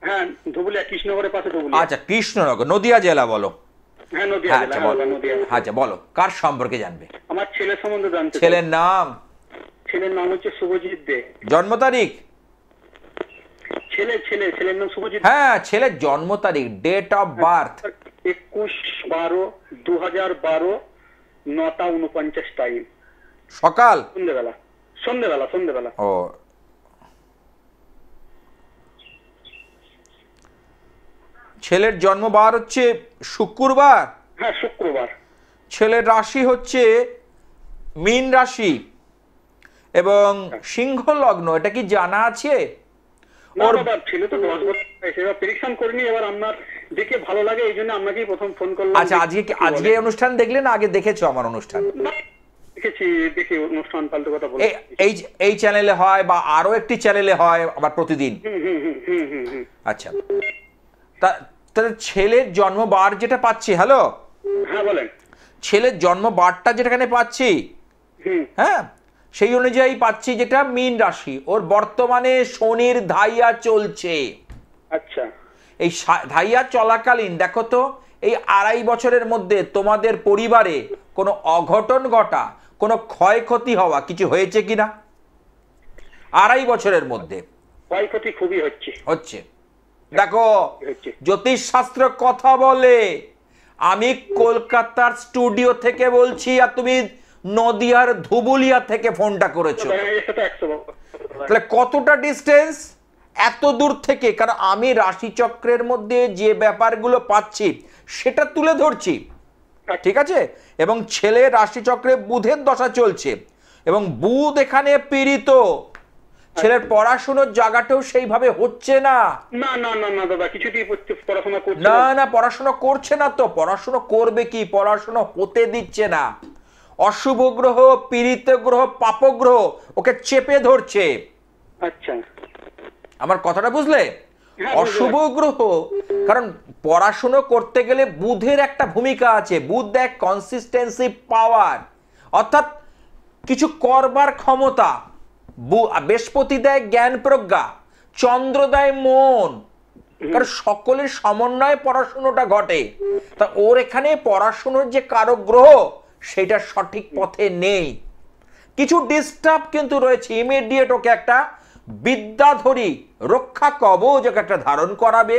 হ্যাঁ ধুবুলিয়া কৃষ্ণনগরের পাশে ধুবুলিয়া আচ্ছা কৃষ্ণনগর নদিয়া জেলা বলো হ্যাঁ নদিয়া হ্যাঁ, জেলা আচ্ছা, নদিয়া আচ্ছা বলো কার সম্পর্কে জানবে আমার ছেলের সম্বন্ধে জানতে ছেলের নাম ছেলের নাম হচ্ছে শুভজিৎ দে জন্ম তারিখ ছেলে ছেলে ছেলের নাম শুভজিৎ হ্যাঁ ছেলের জন্ম তারিখ ডেট অফ বার্থ একুশ বারো দু হাজার বারো নটা উনপঞ্চাশ টাইম সকাল সন্ধ্যেবেলা সন্ধ্যেবেলা সন্ধ্যেবেলা ও ছেলের জন্মবার হচ্ছে শুক্রবার হ্যাঁ শুক্রবার ছেলের রাশি হচ্ছে মীন রাশি এবং হ্যাঁ। সিংহ লগ্ন এটা কি জানা আছে ওর ছেলে তো দশ বছর প্রেডিকশন করিনি এবার আপনার দেখে ভালো লাগে এই জন্য আপনাকেই প্রথম ফোন করলাম আচ্ছা আজকে কি আজকে অনুষ্ঠান দেখলে না আগে দেখেছো আমার অনুষ্ঠান দেখেছি দেখি অনুষ্ঠান পাল্টে কথা বলি এই এই চ্যানেলে হয় বা আরো একটি চ্যানেলে হয় আবার প্রতিদিন আচ্ছা তা তাহলে ছেলের জন্মবার যেটা পাচ্ছি হ্যালো হ্যাঁ বলেন ছেলের জন্মবারটা যেটা এখানে পাচ্ছি হ্যাঁ সেই অনুযায়ী পাচ্ছি যেটা মীন রাশি ওর বর্তমানে শনির ধাইয়া চলছে আচ্ছা এই ধাইয়া চলাকালীন দেখো তো এই আড়াই বছরের মধ্যে তোমাদের পরিবারে কোনো অঘটন ঘটা কোনো ক্ষয়ক্ষতি হওয়া কিছু হয়েছে কিনা আড়াই বছরের মধ্যে ক্ষয়ক্ষতি খুবই হচ্ছে হচ্ছে দেখো জ্যোতিষ শাস্ত্র কথা বলে আমি কলকাতার স্টুডিও থেকে বলছি আর তুমি নদিয়ার ধুবুলিয়া থেকে ফোনটা করেছো তাহলে কতটা ডিস্টেন্স এত দূর থেকে কারণ আমি রাশিচক্রের মধ্যে যে ব্যাপারগুলো পাচ্ছি সেটা তুলে ধরছি আচ্ছা। ঠিক আছে এবং ছেলে রাশিচক্রে বুধের দশা চলছে এবং বুধ এখানে পীড়িত ছেলের আচ্ছা। পড়াশোনার জায়গাটাও সেইভাবে হচ্ছে না না না পড়াশোনা করছে না তো পড়াশোনা করবে কি পড়াশোনা হতে দিচ্ছে না অশুভ গ্রহ পীড়িত গ্রহ পাপগ্রহ ওকে চেপে ধরছে আচ্ছা আমার কথাটা বুঝলে হ্যাঁ, অশুভ গ্রহ কারণ পড়াশুনো করতে গেলে বুধের একটা ভূমিকা আছে বুধ দেয় কনসিস্টেন্সি পাওয়ার অর্থাৎ কিছু করবার ক্ষমতা বৃহস্পতি দেয় জ্ঞান প্রজ্ঞা চন্দ্র দেয় মন কারণ সকলের সমন্বয়ে পড়াশুনোটা ঘটে তা ওর এখানে পড়াশুনোর যে কারক গ্রহ সেটা সঠিক পথে নেই কিছু ডিস্টার্ব কিন্তু রয়েছে ইমিডিয়েট ওকে একটা বিদ্যাধরী রক্ষা কবচ একটা ধারণ করাবে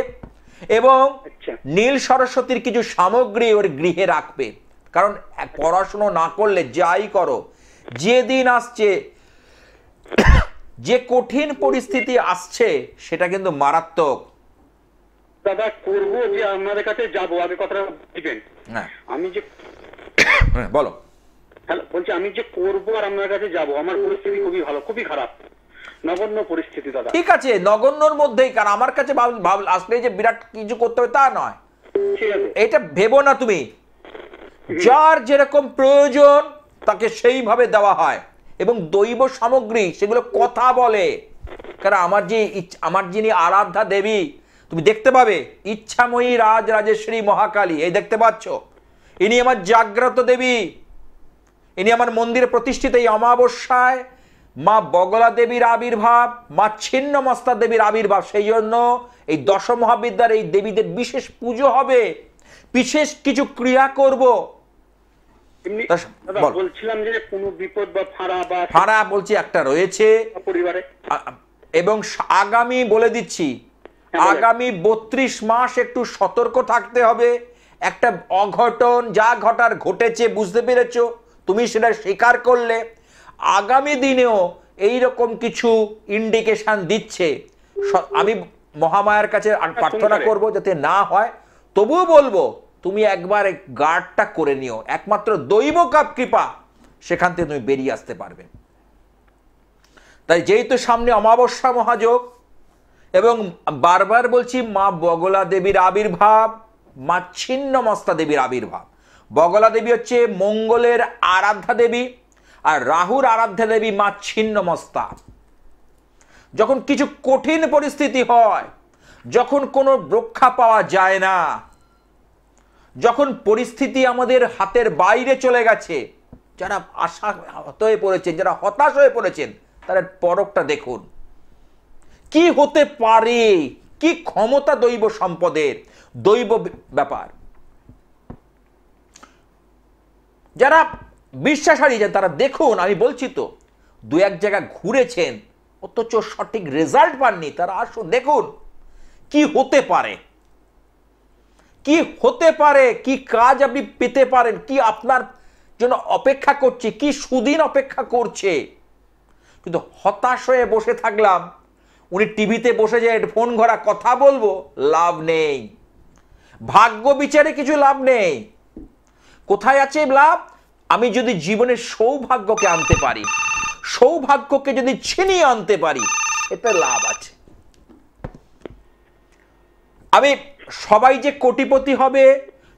এবং আচ্ছা। নীল সরস্বতীর কিছু সামগ্রী ওর গৃহে রাখবে কারণ পড়াশুনো না করলে যাই করো যে দিন আসছে যে কঠিন পরিস্থিতি আসছে সেটা কিন্তু মারাত্মক দাদা করবো যে কাছে যাবো আগে কথাটা দিবেন হ্যাঁ। আমি যে হ্যাঁ, বলো বলছি আমি যে করবো আর আপনার কাছে যাব আমার পরিস্থিতি খুবই ভালো খুবই খারাপ নগণ্য পরিস্থিতি দাদা ঠিক আছে নগণ্যর মধ্যেই কারণ আমার কাছে আসলে যে বিরাট কিছু করতে হবে তা নয় এটা ভেবো না তুমি যার যেরকম প্রয়োজন তাকে সেইভাবে দেওয়া হয় এবং দৈব সামগ্রী সেগুলো কথা বলে কারণ আমার যে আমার যিনি আরাধ্যা দেবী তুমি দেখতে পাবে ইচ্ছাময়ী রাজ রাজেশ্বরী মহাকালী এই দেখতে পাচ্ছ ইনি আমার জাগ্রত দেবী ইনি আমার মন্দিরে প্রতিষ্ঠিত এই অমাবস্যায় মা বগলা দেবীর আবির্ভাব মা ছিন্ন মস্তা দেবীর আবির্ভাব সেই জন্য এই দশ মহাবিদ্যার এই দেবীদের বিশেষ পুজো হবে বিশেষ কিছু ক্রিয়া করব বলছিলাম যে কোনো বিপদ বা ফাঁড়া বা ফাঁড়া বলছি একটা রয়েছে পরিবারে এবং আগামী বলে দিচ্ছি হ্যাঁ, আগামী বত্রিশ মাস একটু সতর্ক থাকতে হবে একটা অঘটন যা ঘটার ঘটেছে বুঝতে পেরেছ তুমি সেটা স্বীকার করলে আগামী দিনেও এই রকম কিছু ইন্ডিকেশন দিচ্ছে আমি মহামায়ার কাছে হ্যাঁ, প্রার্থনা করব যাতে না হয় তবুও বলবো তুমি একবার গার্ডটা করে নিও একমাত্র দৈব কাপ কৃপা সেখান থেকে তুমি বেরিয়ে আসতে পারবে তাই যেহেতু সামনে অমাবস্যা মহাযোগ এবং বারবার বলছি মা বগলা দেবীর আবির্ভাব ছিন্ন মস্তা দেবীর আবির্ভাব বগলা দেবী হচ্ছে মঙ্গলের আরাধ্যা দেবী আর রাহুর আরাধ্যা দেবী ছিন্ন মস্তা যখন কিছু কঠিন পরিস্থিতি হয় যখন কোনো রক্ষা পাওয়া যায় না যখন পরিস্থিতি আমাদের হাতের বাইরে চলে গেছে যারা আশা হত হয়ে পড়েছেন যারা হতাশ হয়ে পড়েছেন তারা পরকটা দেখুন কি হতে পারে কি ক্ষমতা দৈব সম্পদের দৈব ব্যাপার যারা বিশ্বাস হারিয়েছেন তারা দেখুন আমি বলছি তো দু এক জায়গা ঘুরেছেন অথচ সঠিক রেজাল্ট পাননি তারা আসুন দেখুন কি হতে পারে কি হতে পারে কি কাজ আপনি পেতে পারেন কি আপনার জন্য অপেক্ষা করছে কি সুদিন অপেক্ষা করছে কিন্তু হতাশ হয়ে বসে থাকলাম উনি টিভিতে বসে যে ফোন ঘরা কথা বলবো লাভ নেই ভাগ্য বিচারে কিছু লাভ নেই কোথায় আছে লাভ আমি যদি জীবনের সৌভাগ্যকে আনতে পারি সৌভাগ্যকে যদি ছিনিয়ে আনতে পারি সেটা লাভ আছে আমি সবাই যে কোটিপতি হবে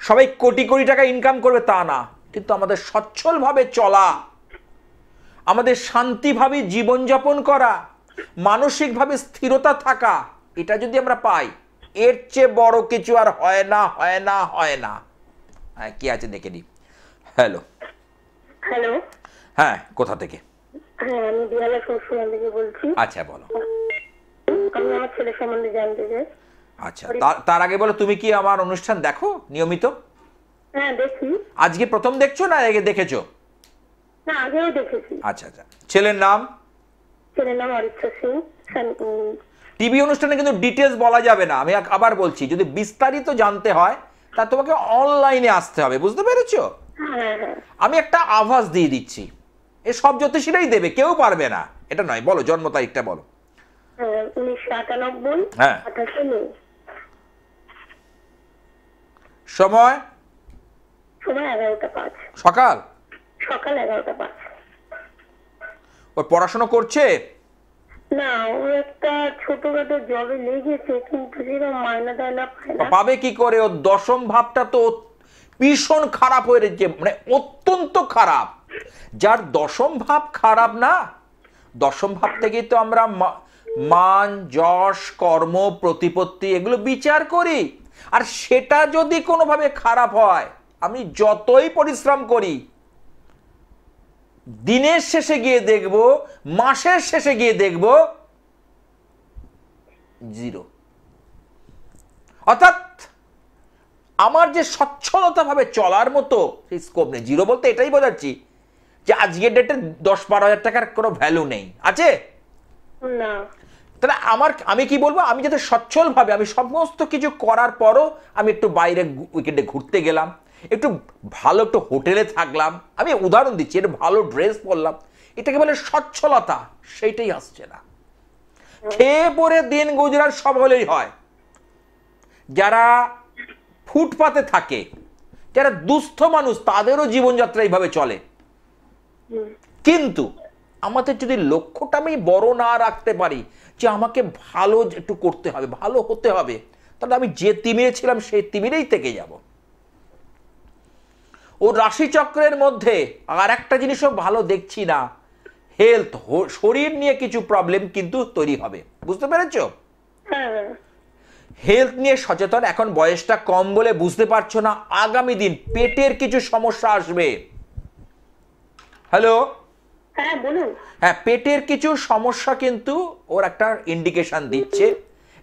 সবাই কোটি কোটি টাকা ইনকাম করবে তা না কিন্তু আমাদের সচ্ছলভাবে চলা আমাদের শান্তিভাবে জীবনযাপন করা মানসিকভাবে স্থিরতা থাকা এটা যদি আমরা পাই এর চেয়ে বড় কিছু আর হয় না হয় না হয় না হ্যাঁ কি আছে দেখে নি হ্যালো হ্যালো হ্যাঁ কোথা থেকে হ্যাঁ, আচ্ছা বলো আচ্ছা তার আগে বলো তুমি কি আমার অনুষ্ঠান দেখো নিয়মিত হ্যাঁ আজকে প্রথম দেখছো না আগে দেখেছো আচ্ছা আচ্ছা ছেলের নাম ছেলের নাম অরিত্র সিং টিভি অনুষ্ঠানে কিন্তু ডিটেলস বলা যাবে না আমি আবার বলছি যদি বিস্তারিত জানতে হয় তা তোমাকে অনলাইনে আসতে হবে বুঝতে পেরেছ হ্যাঁ, হ্যাঁ। আমি একটা আভাস দিয়ে দিচ্ছি এ সব জ্যোতিষীরাই দেবে কেউ পারবে না এটা নয় বলো জন্ম তারিখটা বলো হ্যাঁ, হ্যাঁ। সময় সকাল সকাল এগারোটা পাঁচ ওর পড়াশোনা করছে না ও একটা ছোটখাটো লেগেছে কিন্তু সেরকম পায় না পাবে কি করে ওর দশম ভাবটা তো ভীষণ খারাপ হয়ে রয়েছে মানে অত্যন্ত খারাপ যার দশম ভাব খারাপ না দশম ভাব থেকে তো আমরা মান যশ কর্ম প্রতিপত্তি এগুলো বিচার করি আর সেটা যদি কোনোভাবে খারাপ হয় আমি যতই পরিশ্রম করি দিনের শেষে গিয়ে দেখব মাসের শেষে গিয়ে দেখব জিরো অর্থাৎ আমার যে সচ্ছলতাভাবে চলার মতো সেই স্কোপ নেই জিরো বলতে এটাই বোঝাচ্ছি যে আজকে ডেটে দশ বারো হাজার টাকার কোনো ভ্যালু নেই আছে তাহলে আমার আমি কি বলবো আমি যাতে সচ্ছলভাবে আমি সমস্ত কিছু করার পরও আমি একটু বাইরে উইকেটে ঘুরতে গেলাম একটু ভালো একটু হোটেলে থাকলাম আমি উদাহরণ দিচ্ছি একটু ভালো ড্রেস পরলাম এটাকে বলে সচ্ছলতা সেইটাই আসছে না খেয়ে পরে দিন গুজরাট হলেই হয় যারা ফুটপাতে থাকে যারা দুস্থ মানুষ তাদেরও জীবনযাত্রা এইভাবে চলে কিন্তু আমাদের যদি লক্ষ্যটা আমি বড় না রাখতে পারি যে আমাকে ভালো একটু করতে হবে ভালো হতে হবে তাহলে আমি যে তিমিরে ছিলাম সেই তিমিরেই থেকে যাব ওর রাশিচক্রের মধ্যে আর একটা জিনিসও ভালো দেখছি না হেলথ শরীর নিয়ে কিছু প্রবলেম কিন্তু তৈরি হবে বুঝতে পেরেছ হেলথ হ্যাঁ। নিয়ে সচেতন এখন বয়সটা কম বলে বুঝতে পারছো না আগামী দিন পেটের কিছু সমস্যা আসবে হ্যালো হ্যাঁ বলুন হ্যাঁ পেটের কিছু সমস্যা কিন্তু ওর একটা ইন্ডিকেশন দিচ্ছে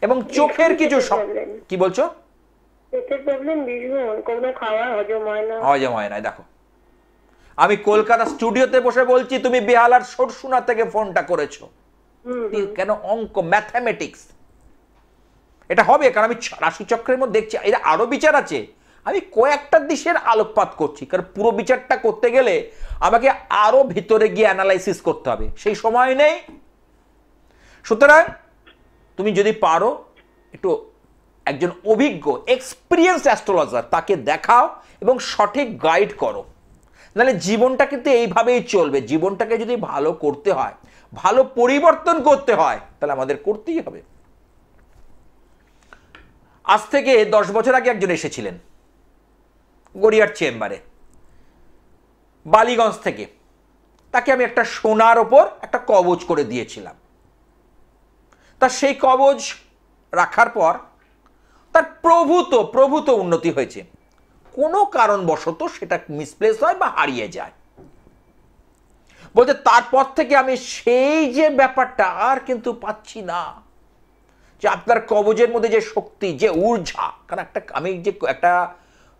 এবং চোখের কিছু কি বলছো আমি কলকাতা স্টুডিওতে বসে বলছি তুমি বেহালার সরসুনা থেকে ফোনটা করেছো কেন অঙ্ক ম্যাথামেটিক্স এটা হবে কারণ আমি রাশি চক্রের মধ্যে দেখছি এটা আরো বিচার আছে আমি কয়েকটা দিশের আলোকপাত করছি কারণ পুরো বিচারটা করতে গেলে আমাকে আরো ভিতরে গিয়ে অ্যানালাইসিস করতে হবে সেই সময় নেই সুতরাং তুমি যদি পারো একটু একজন অভিজ্ঞ এক্সপিরিয়েন্স অ্যাস্ট্রোলজার তাকে দেখাও এবং সঠিক গাইড করো নাহলে জীবনটা কিন্তু এইভাবেই চলবে জীবনটাকে যদি ভালো করতে হয় ভালো পরিবর্তন করতে হয় তাহলে আমাদের করতেই হবে আজ থেকে দশ বছর আগে একজন এসেছিলেন গড়িয়ার চেম্বারে বালিগঞ্জ থেকে তাকে আমি একটা সোনার ওপর একটা কবজ করে দিয়েছিলাম তা সেই কবজ রাখার পর তার প্রভূত প্রভূত উন্নতি হয়েছে কোনো কারণবশত সেটা মিসপ্লেস হয় বা হারিয়ে যায় বলতে তারপর থেকে আমি সেই যে ব্যাপারটা আর কিন্তু পাচ্ছি না যে আপনার কবজের মধ্যে যে শক্তি যে ঊর্জা কারণ একটা আমি যে একটা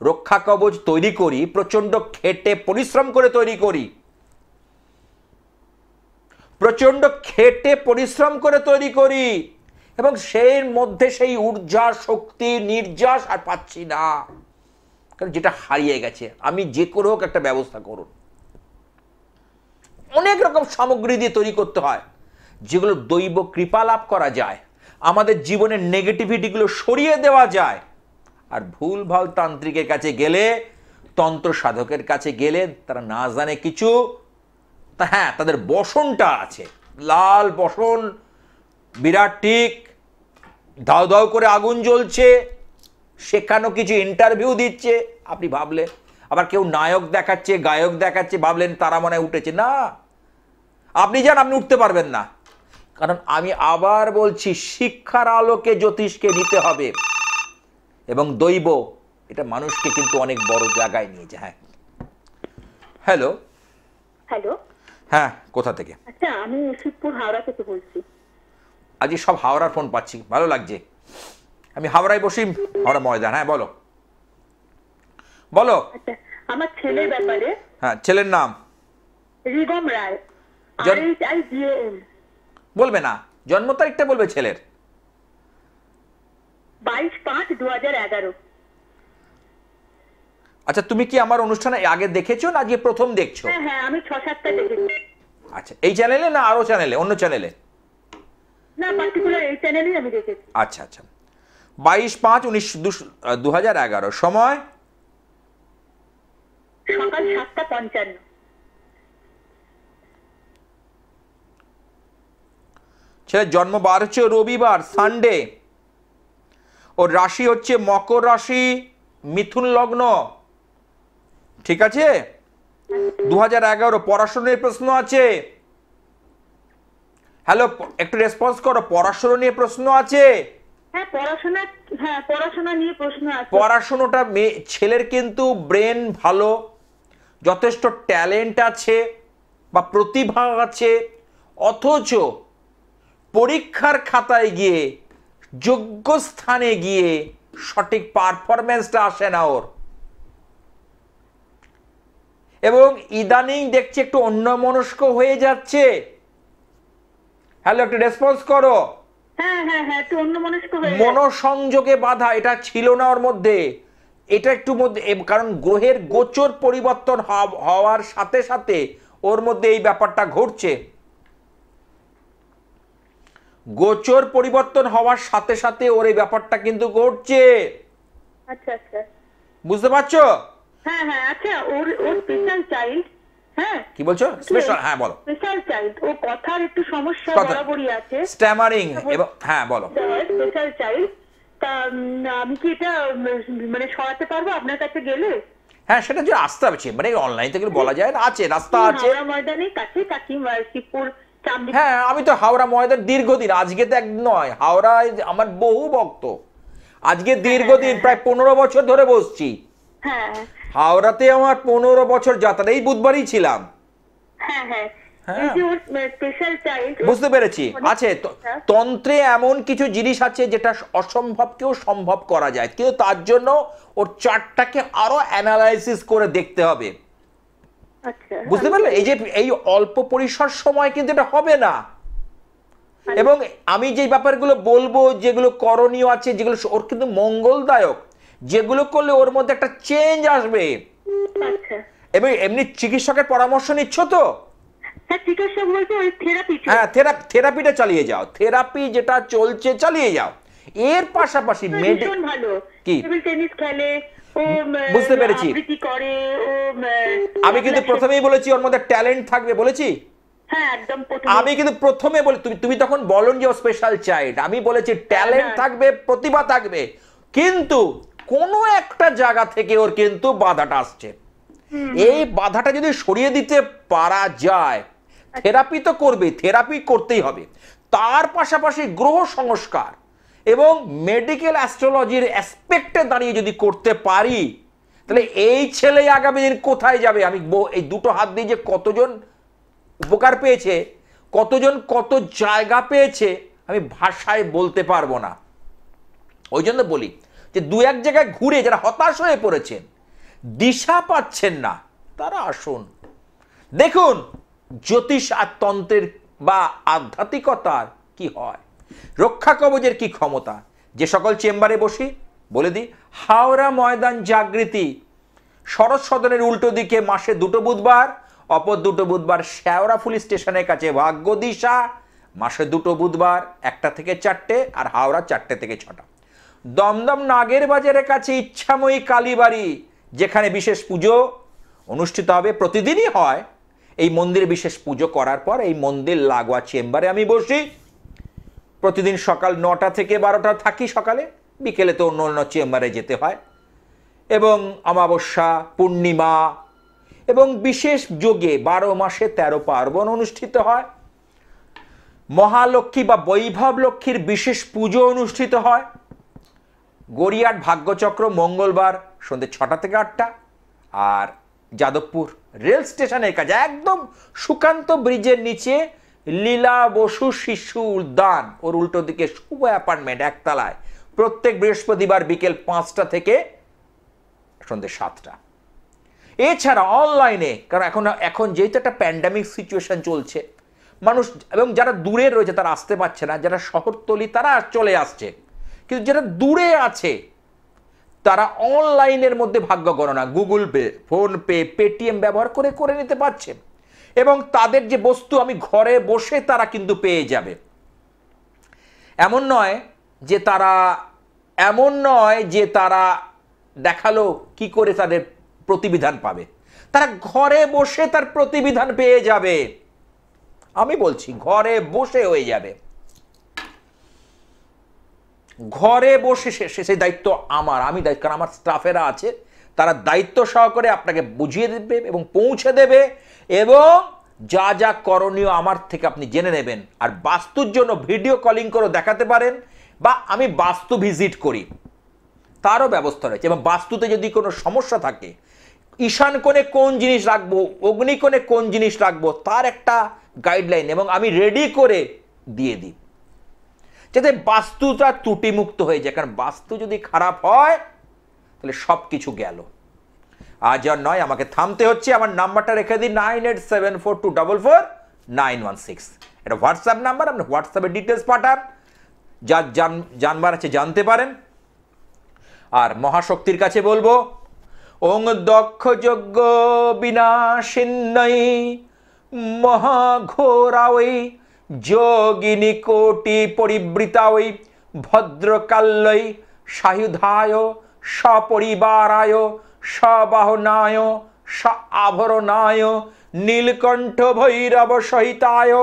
রক্ষা কবজ তৈরি করি প্রচণ্ড খেটে পরিশ্রম করে তৈরি করি প্রচণ্ড খেটে পরিশ্রম করে তৈরি করি এবং সেই মধ্যে সেই ঊর্জা শক্তি নির্যাস আর পাচ্ছি না কারণ যেটা হারিয়ে গেছে আমি যে করে হোক একটা ব্যবস্থা করুন অনেক রকম সামগ্রী দিয়ে তৈরি করতে হয় যেগুলো দৈব কৃপা লাভ করা যায় আমাদের জীবনের নেগেটিভিটিগুলো সরিয়ে দেওয়া যায় আর ভুল ভাল তান্ত্রিকের কাছে গেলে তন্ত্র সাধকের কাছে গেলে তারা না জানে কিছু তা হ্যাঁ তাদের বসনটা আছে লাল বসন বিরাট ঠিক দাও দাও করে আগুন জ্বলছে শেখানো কিছু ইন্টারভিউ দিচ্ছে আপনি ভাবলেন আবার কেউ নায়ক দেখাচ্ছে গায়ক দেখাচ্ছে ভাবলেন তারা মনে উঠেছে না আপনি যান আপনি উঠতে পারবেন না কারণ আমি আবার বলছি শিক্ষার আলোকে জ্যোতিষকে নিতে হবে এবং দৈব এটা মানুষকে কিন্তু অনেক বড় জায়গায় নিয়ে যায় হ্যালো হ্যালো হ্যাঁ কোথা থেকে আচ্ছা আমি শিবপুর হাওড়া থেকে বলছি আজকে সব হাওড়ার ফোন পাচ্ছি ভালো লাগছে আমি হাওড়ায় বসি হাওড়া ময়দান হ্যাঁ বলো বলো আচ্ছা, আমার ছেলের ব্যাপারে হ্যাঁ ছেলের নাম রিগম রায় বলবে না জন্ম তারিখটা বলবে ছেলের বাইশ পাঁচ দু আচ্ছা তুমি কি আমার অনুষ্ঠানে আগে দেখেছো না আজকে প্রথম দেখছো হ্যাঁ, হ্যাঁ আমি ছ সাতটা দেখেছি আচ্ছা এই চ্যানেলে না আরো চ্যানেলে অন্য চ্যানেলে আচ্ছা আচ্ছা বাইশ পাঁচ উনিশ দু হাজার এগারো সময় সকাল জন্ম বার হচ্ছে রবিবার সানডে ওর রাশি হচ্ছে মকর রাশি মিথুন লগ্ন ঠিক আছে আচ্ছা। দু হাজার পড়াশোনার প্রশ্ন আছে হ্যালো একটু রেসপন্স করো হ্যাঁ, হ্যাঁ, পড়াশোনা নিয়ে প্রশ্ন আছে পড়াশোনাটা ছেলের কিন্তু ব্রেন ভালো যথেষ্ট ট্যালেন্ট আছে বা প্রতিভা আছে অথচ পরীক্ষার খাতায় গিয়ে যোগ্য স্থানে গিয়ে সঠিক পারফরমেন্সটা আসে না ওর এবং ইদানিং দেখছে একটু অন্যমনস্ক হয়ে যাচ্ছে হ্যালো একটু রেসপন্স করো হ্যাঁ, হ্যাঁ, হ্যাঁ, মনসংযোগে বাধা এটা ছিল না ওর মধ্যে এটা একটু মধ্যে কারণ গ্রহের গোচর পরিবর্তন হওয়ার সাথে সাথে ওর মধ্যে এই ব্যাপারটা ঘটছে গোচর পরিবর্তন হওয়ার সাথে সাথে ওর এই ব্যাপারটা কিন্তু ঘটছে আচ্ছা, আচ্ছা। বুঝতে পারছো হ্যাঁ হ্যাঁ আচ্ছা ওর ওর স্পেশাল চাইল্ড হ্যাঁ কি বলছো স্পেশাল হ্যাঁ বলো স্পেশাল চাইল্ড ও কথার একটু সমস্যা বরাবরই আছে স্ট্যামারিং হ্যাঁ, এবং হ্যাঁ বলো স্পেশাল চাইল্ড তা আমি কি এটা মানে সরাতে পারবো আপনার কাছে গেলে হ্যাঁ সেটা যে আসতে হবে মানে অনলাইন থেকে বলা যায় না আছে রাস্তা আছে ময়দানে কাছে কাকিমা শিবপুর হ্যাঁ আমি তো হাওড়া ময়দান দীর্ঘদিন আজকে তো এক নয় হাওড়ায় আমার বহু ভক্ত আজকে হ্যাঁ, হ্যাঁ, দীর্ঘদিন প্রায় পনেরো বছর ধরে বসছি হ্যাঁ হাওড়াতে আমার পনেরো বছর যাতায়াত এই বুধবারই ছিলাম হ্যাঁ, হ্যাঁ। হ্যাঁ। বুঝতে পেরেছি আছে তন্ত্রে এমন কিছু জিনিস আছে যেটা অসম্ভবকেও সম্ভব করা যায় কিন্তু তার জন্য ওর চার্টটাকে আরো অ্যানালাইসিস করে দেখতে হবে আচ্ছা, বুঝতে পারলে এই যে এই অল্প পরিসর সময় কিন্তু এটা হবে না আচ্ছা। এবং আমি যে ব্যাপারগুলো বলবো যেগুলো করণীয় আছে যেগুলো ওর কিন্তু মঙ্গলদায়ক যেগুলো করলে ওর মধ্যে একটা চেঞ্জ আসবে আচ্ছা। এবং এমনি চিকিৎসকের পরামর্শ নিচ্ছ তো হ্যাঁ থেরাপিটা হ্যাঁ, চালিয়ে যাও থেরাপি যেটা চলছে চালিয়ে যাও এর পাশাপাশি হ্যাঁ, কি বুঝতে পেরেছি আমি কিন্তু প্রথমেই বলেছি ওর মধ্যে ট্যালেন্ট থাকবে বলেছি হ্যাঁ, আমি কিন্তু প্রথমে বলে তুমি তুমি তখন বলুন যে স্পেশাল চাইল্ড আমি বলেছি ট্যালেন্ট থাকবে প্রতিভা থাকবে কিন্তু কোনো একটা জায়গা থেকে ওর কিন্তু বাধাটা আসছে এই বাধাটা যদি সরিয়ে দিতে পারা যায় আচ্ছা। থেরাপি তো করবে থেরাপি করতেই হবে তার পাশাপাশি গ্রহ সংস্কার এবং মেডিকেল অ্যাস্ট্রোলজির অ্যাসপেক্টে দাঁড়িয়ে যদি করতে পারি তাহলে এই ছেলে আগামী দিন কোথায় যাবে আমি এই দুটো হাত দিয়ে যে কতজন উপকার পেয়েছে কতজন কত জায়গা পেয়েছে আমি ভাষায় বলতে পারবো না ওই জন্য বলি যে দু এক জায়গায় ঘুরে যারা হতাশ হয়ে পড়েছেন দিশা পাচ্ছেন না তারা আসুন দেখুন জ্যোতিষ আর তন্ত্রের বা আধ্যাত্মিকতার কি হয় রক্ষা কবচের কি ক্ষমতা যে সকল চেম্বারে বসি বলে দিই হাওড়া ময়দান জাগৃতি শরৎ সদনের উল্টো দিকে মাসে দুটো বুধবার অপর দুটো বুধবার ফুলি স্টেশনের কাছে ভাগ্য দিশা মাসে দুটো বুধবার একটা থেকে চারটে আর হাওড়া চারটে থেকে ছটা দমদম নাগের বাজারের কাছে ইচ্ছাময়ী কালীবাড়ি যেখানে বিশেষ পুজো অনুষ্ঠিত হবে প্রতিদিনই হয় এই মন্দির বিশেষ পুজো করার পর এই মন্দির লাগোয়া চেম্বারে আমি বসি প্রতিদিন সকাল নটা থেকে বারোটা থাকি সকালে বিকেলে তো অন্য অন্য চেম্বারে যেতে হয় এবং অমাবস্যা পূর্ণিমা এবং বিশেষ যোগে বারো মাসে তেরো পার্বণ অনুষ্ঠিত হয় মহালক্ষ্মী বা বৈভব লক্ষ্মীর বিশেষ পুজো অনুষ্ঠিত হয় গড়িয়াট ভাগ্যচক্র মঙ্গলবার সন্ধে ছটা থেকে আটটা আর যাদবপুর রেল স্টেশনের কাজে একদম সুকান্ত ব্রিজের নিচে লীলা বসু শিশু উদ্যান ওর উল্টো দিকে শুভ অ্যাপার্টমেন্ট একতলায় প্রত্যেক বৃহস্পতিবার বিকেল পাঁচটা থেকে সন্ধে সাতটা এছাড়া অনলাইনে কারণ এখন এখন যেহেতু একটা প্যান্ডামিক সিচুয়েশন চলছে মানুষ এবং যারা দূরে রয়েছে তারা আসতে পারছে না যারা শহরতলি তারা চলে আসছে কিন্তু যারা দূরে আছে তারা অনলাইনের মধ্যে ভাগ্য গণনা গুগল পে ফোনপে পেটিএম ব্যবহার করে করে নিতে পারছে এবং তাদের যে বস্তু আমি ঘরে বসে তারা কিন্তু পেয়ে যাবে এমন নয় যে তারা এমন নয় যে তারা দেখালো কি করে তাদের প্রতিবিধান পাবে তারা ঘরে বসে তার প্রতিবিধান পেয়ে যাবে আমি বলছি ঘরে বসে হয়ে যাবে ঘরে বসে সে সেই দায়িত্ব আমার আমি দায়িত্ব কারণ আমার স্টাফেরা আছে তারা দায়িত্ব সহকারে আপনাকে বুঝিয়ে দেবে এবং পৌঁছে দেবে এবং যা যা করণীয় আমার থেকে আপনি জেনে নেবেন আর বাস্তুর জন্য ভিডিও কলিং করে দেখাতে পারেন বা আমি বাস্তু ভিজিট করি তারও ব্যবস্থা রয়েছে এবং বাস্তুতে যদি কোনো সমস্যা থাকে ঈশান কোণে কোন জিনিস রাখবো অগ্নিকোণে কোন জিনিস রাখবো তার একটা গাইডলাইন এবং আমি রেডি করে দিয়ে দিই যাতে বাস্তুটা ত্রুটিমুক্ত হয়ে যায় কারণ বাস্তু যদি খারাপ হয় তাহলে সব কিছু গেল আজ আর নয় আমাকে থামতে হচ্ছে আমার নাম্বারটা রেখে দিই nine eight seven four two double four nine one six এটা হোয়াটসঅ্যাপ নাম্বার আপনি হোয়াটসঅ্যাপে ডিটেলস পাঠান যা জানবার আছে জানতে পারেন আর মহাশক্তির কাছে বলবো ওং দক্ষ যজ্ঞ বিনাশিন্নই মহাঘোরাওই যোগিনী কোটি পরিবৃতা ওই ভদ্রকাল্যই সায়ুধায় সপরিবারায় সবাহনায় স আভরণায় নীলকণ্ঠ ভৈরব সহিতায়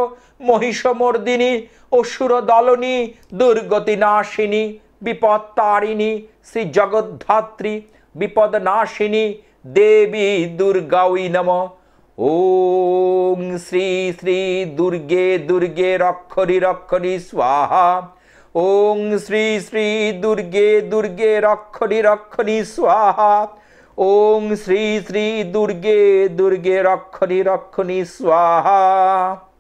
মহিষমর্দিনী অসুরদলনী দুর্গতিনাশিনী বিপত্তারিণী শ্রী জগদ্ধাত্রী বিপদনাশিনী দেবী দুর্গাউই নমঃ ওং শ্রী শ্রী দুর্গে দুর্গে রক্ষরি রক্ষরি স্বাহা ওং শ্রী শ্রী দুর্গে দুর্গে রক্ষরি রক্ষরি স্বাহা ওং শ্রী শ্রী দুর্গে দুর্গে রক্ষরি রক্ষণী স্বাহা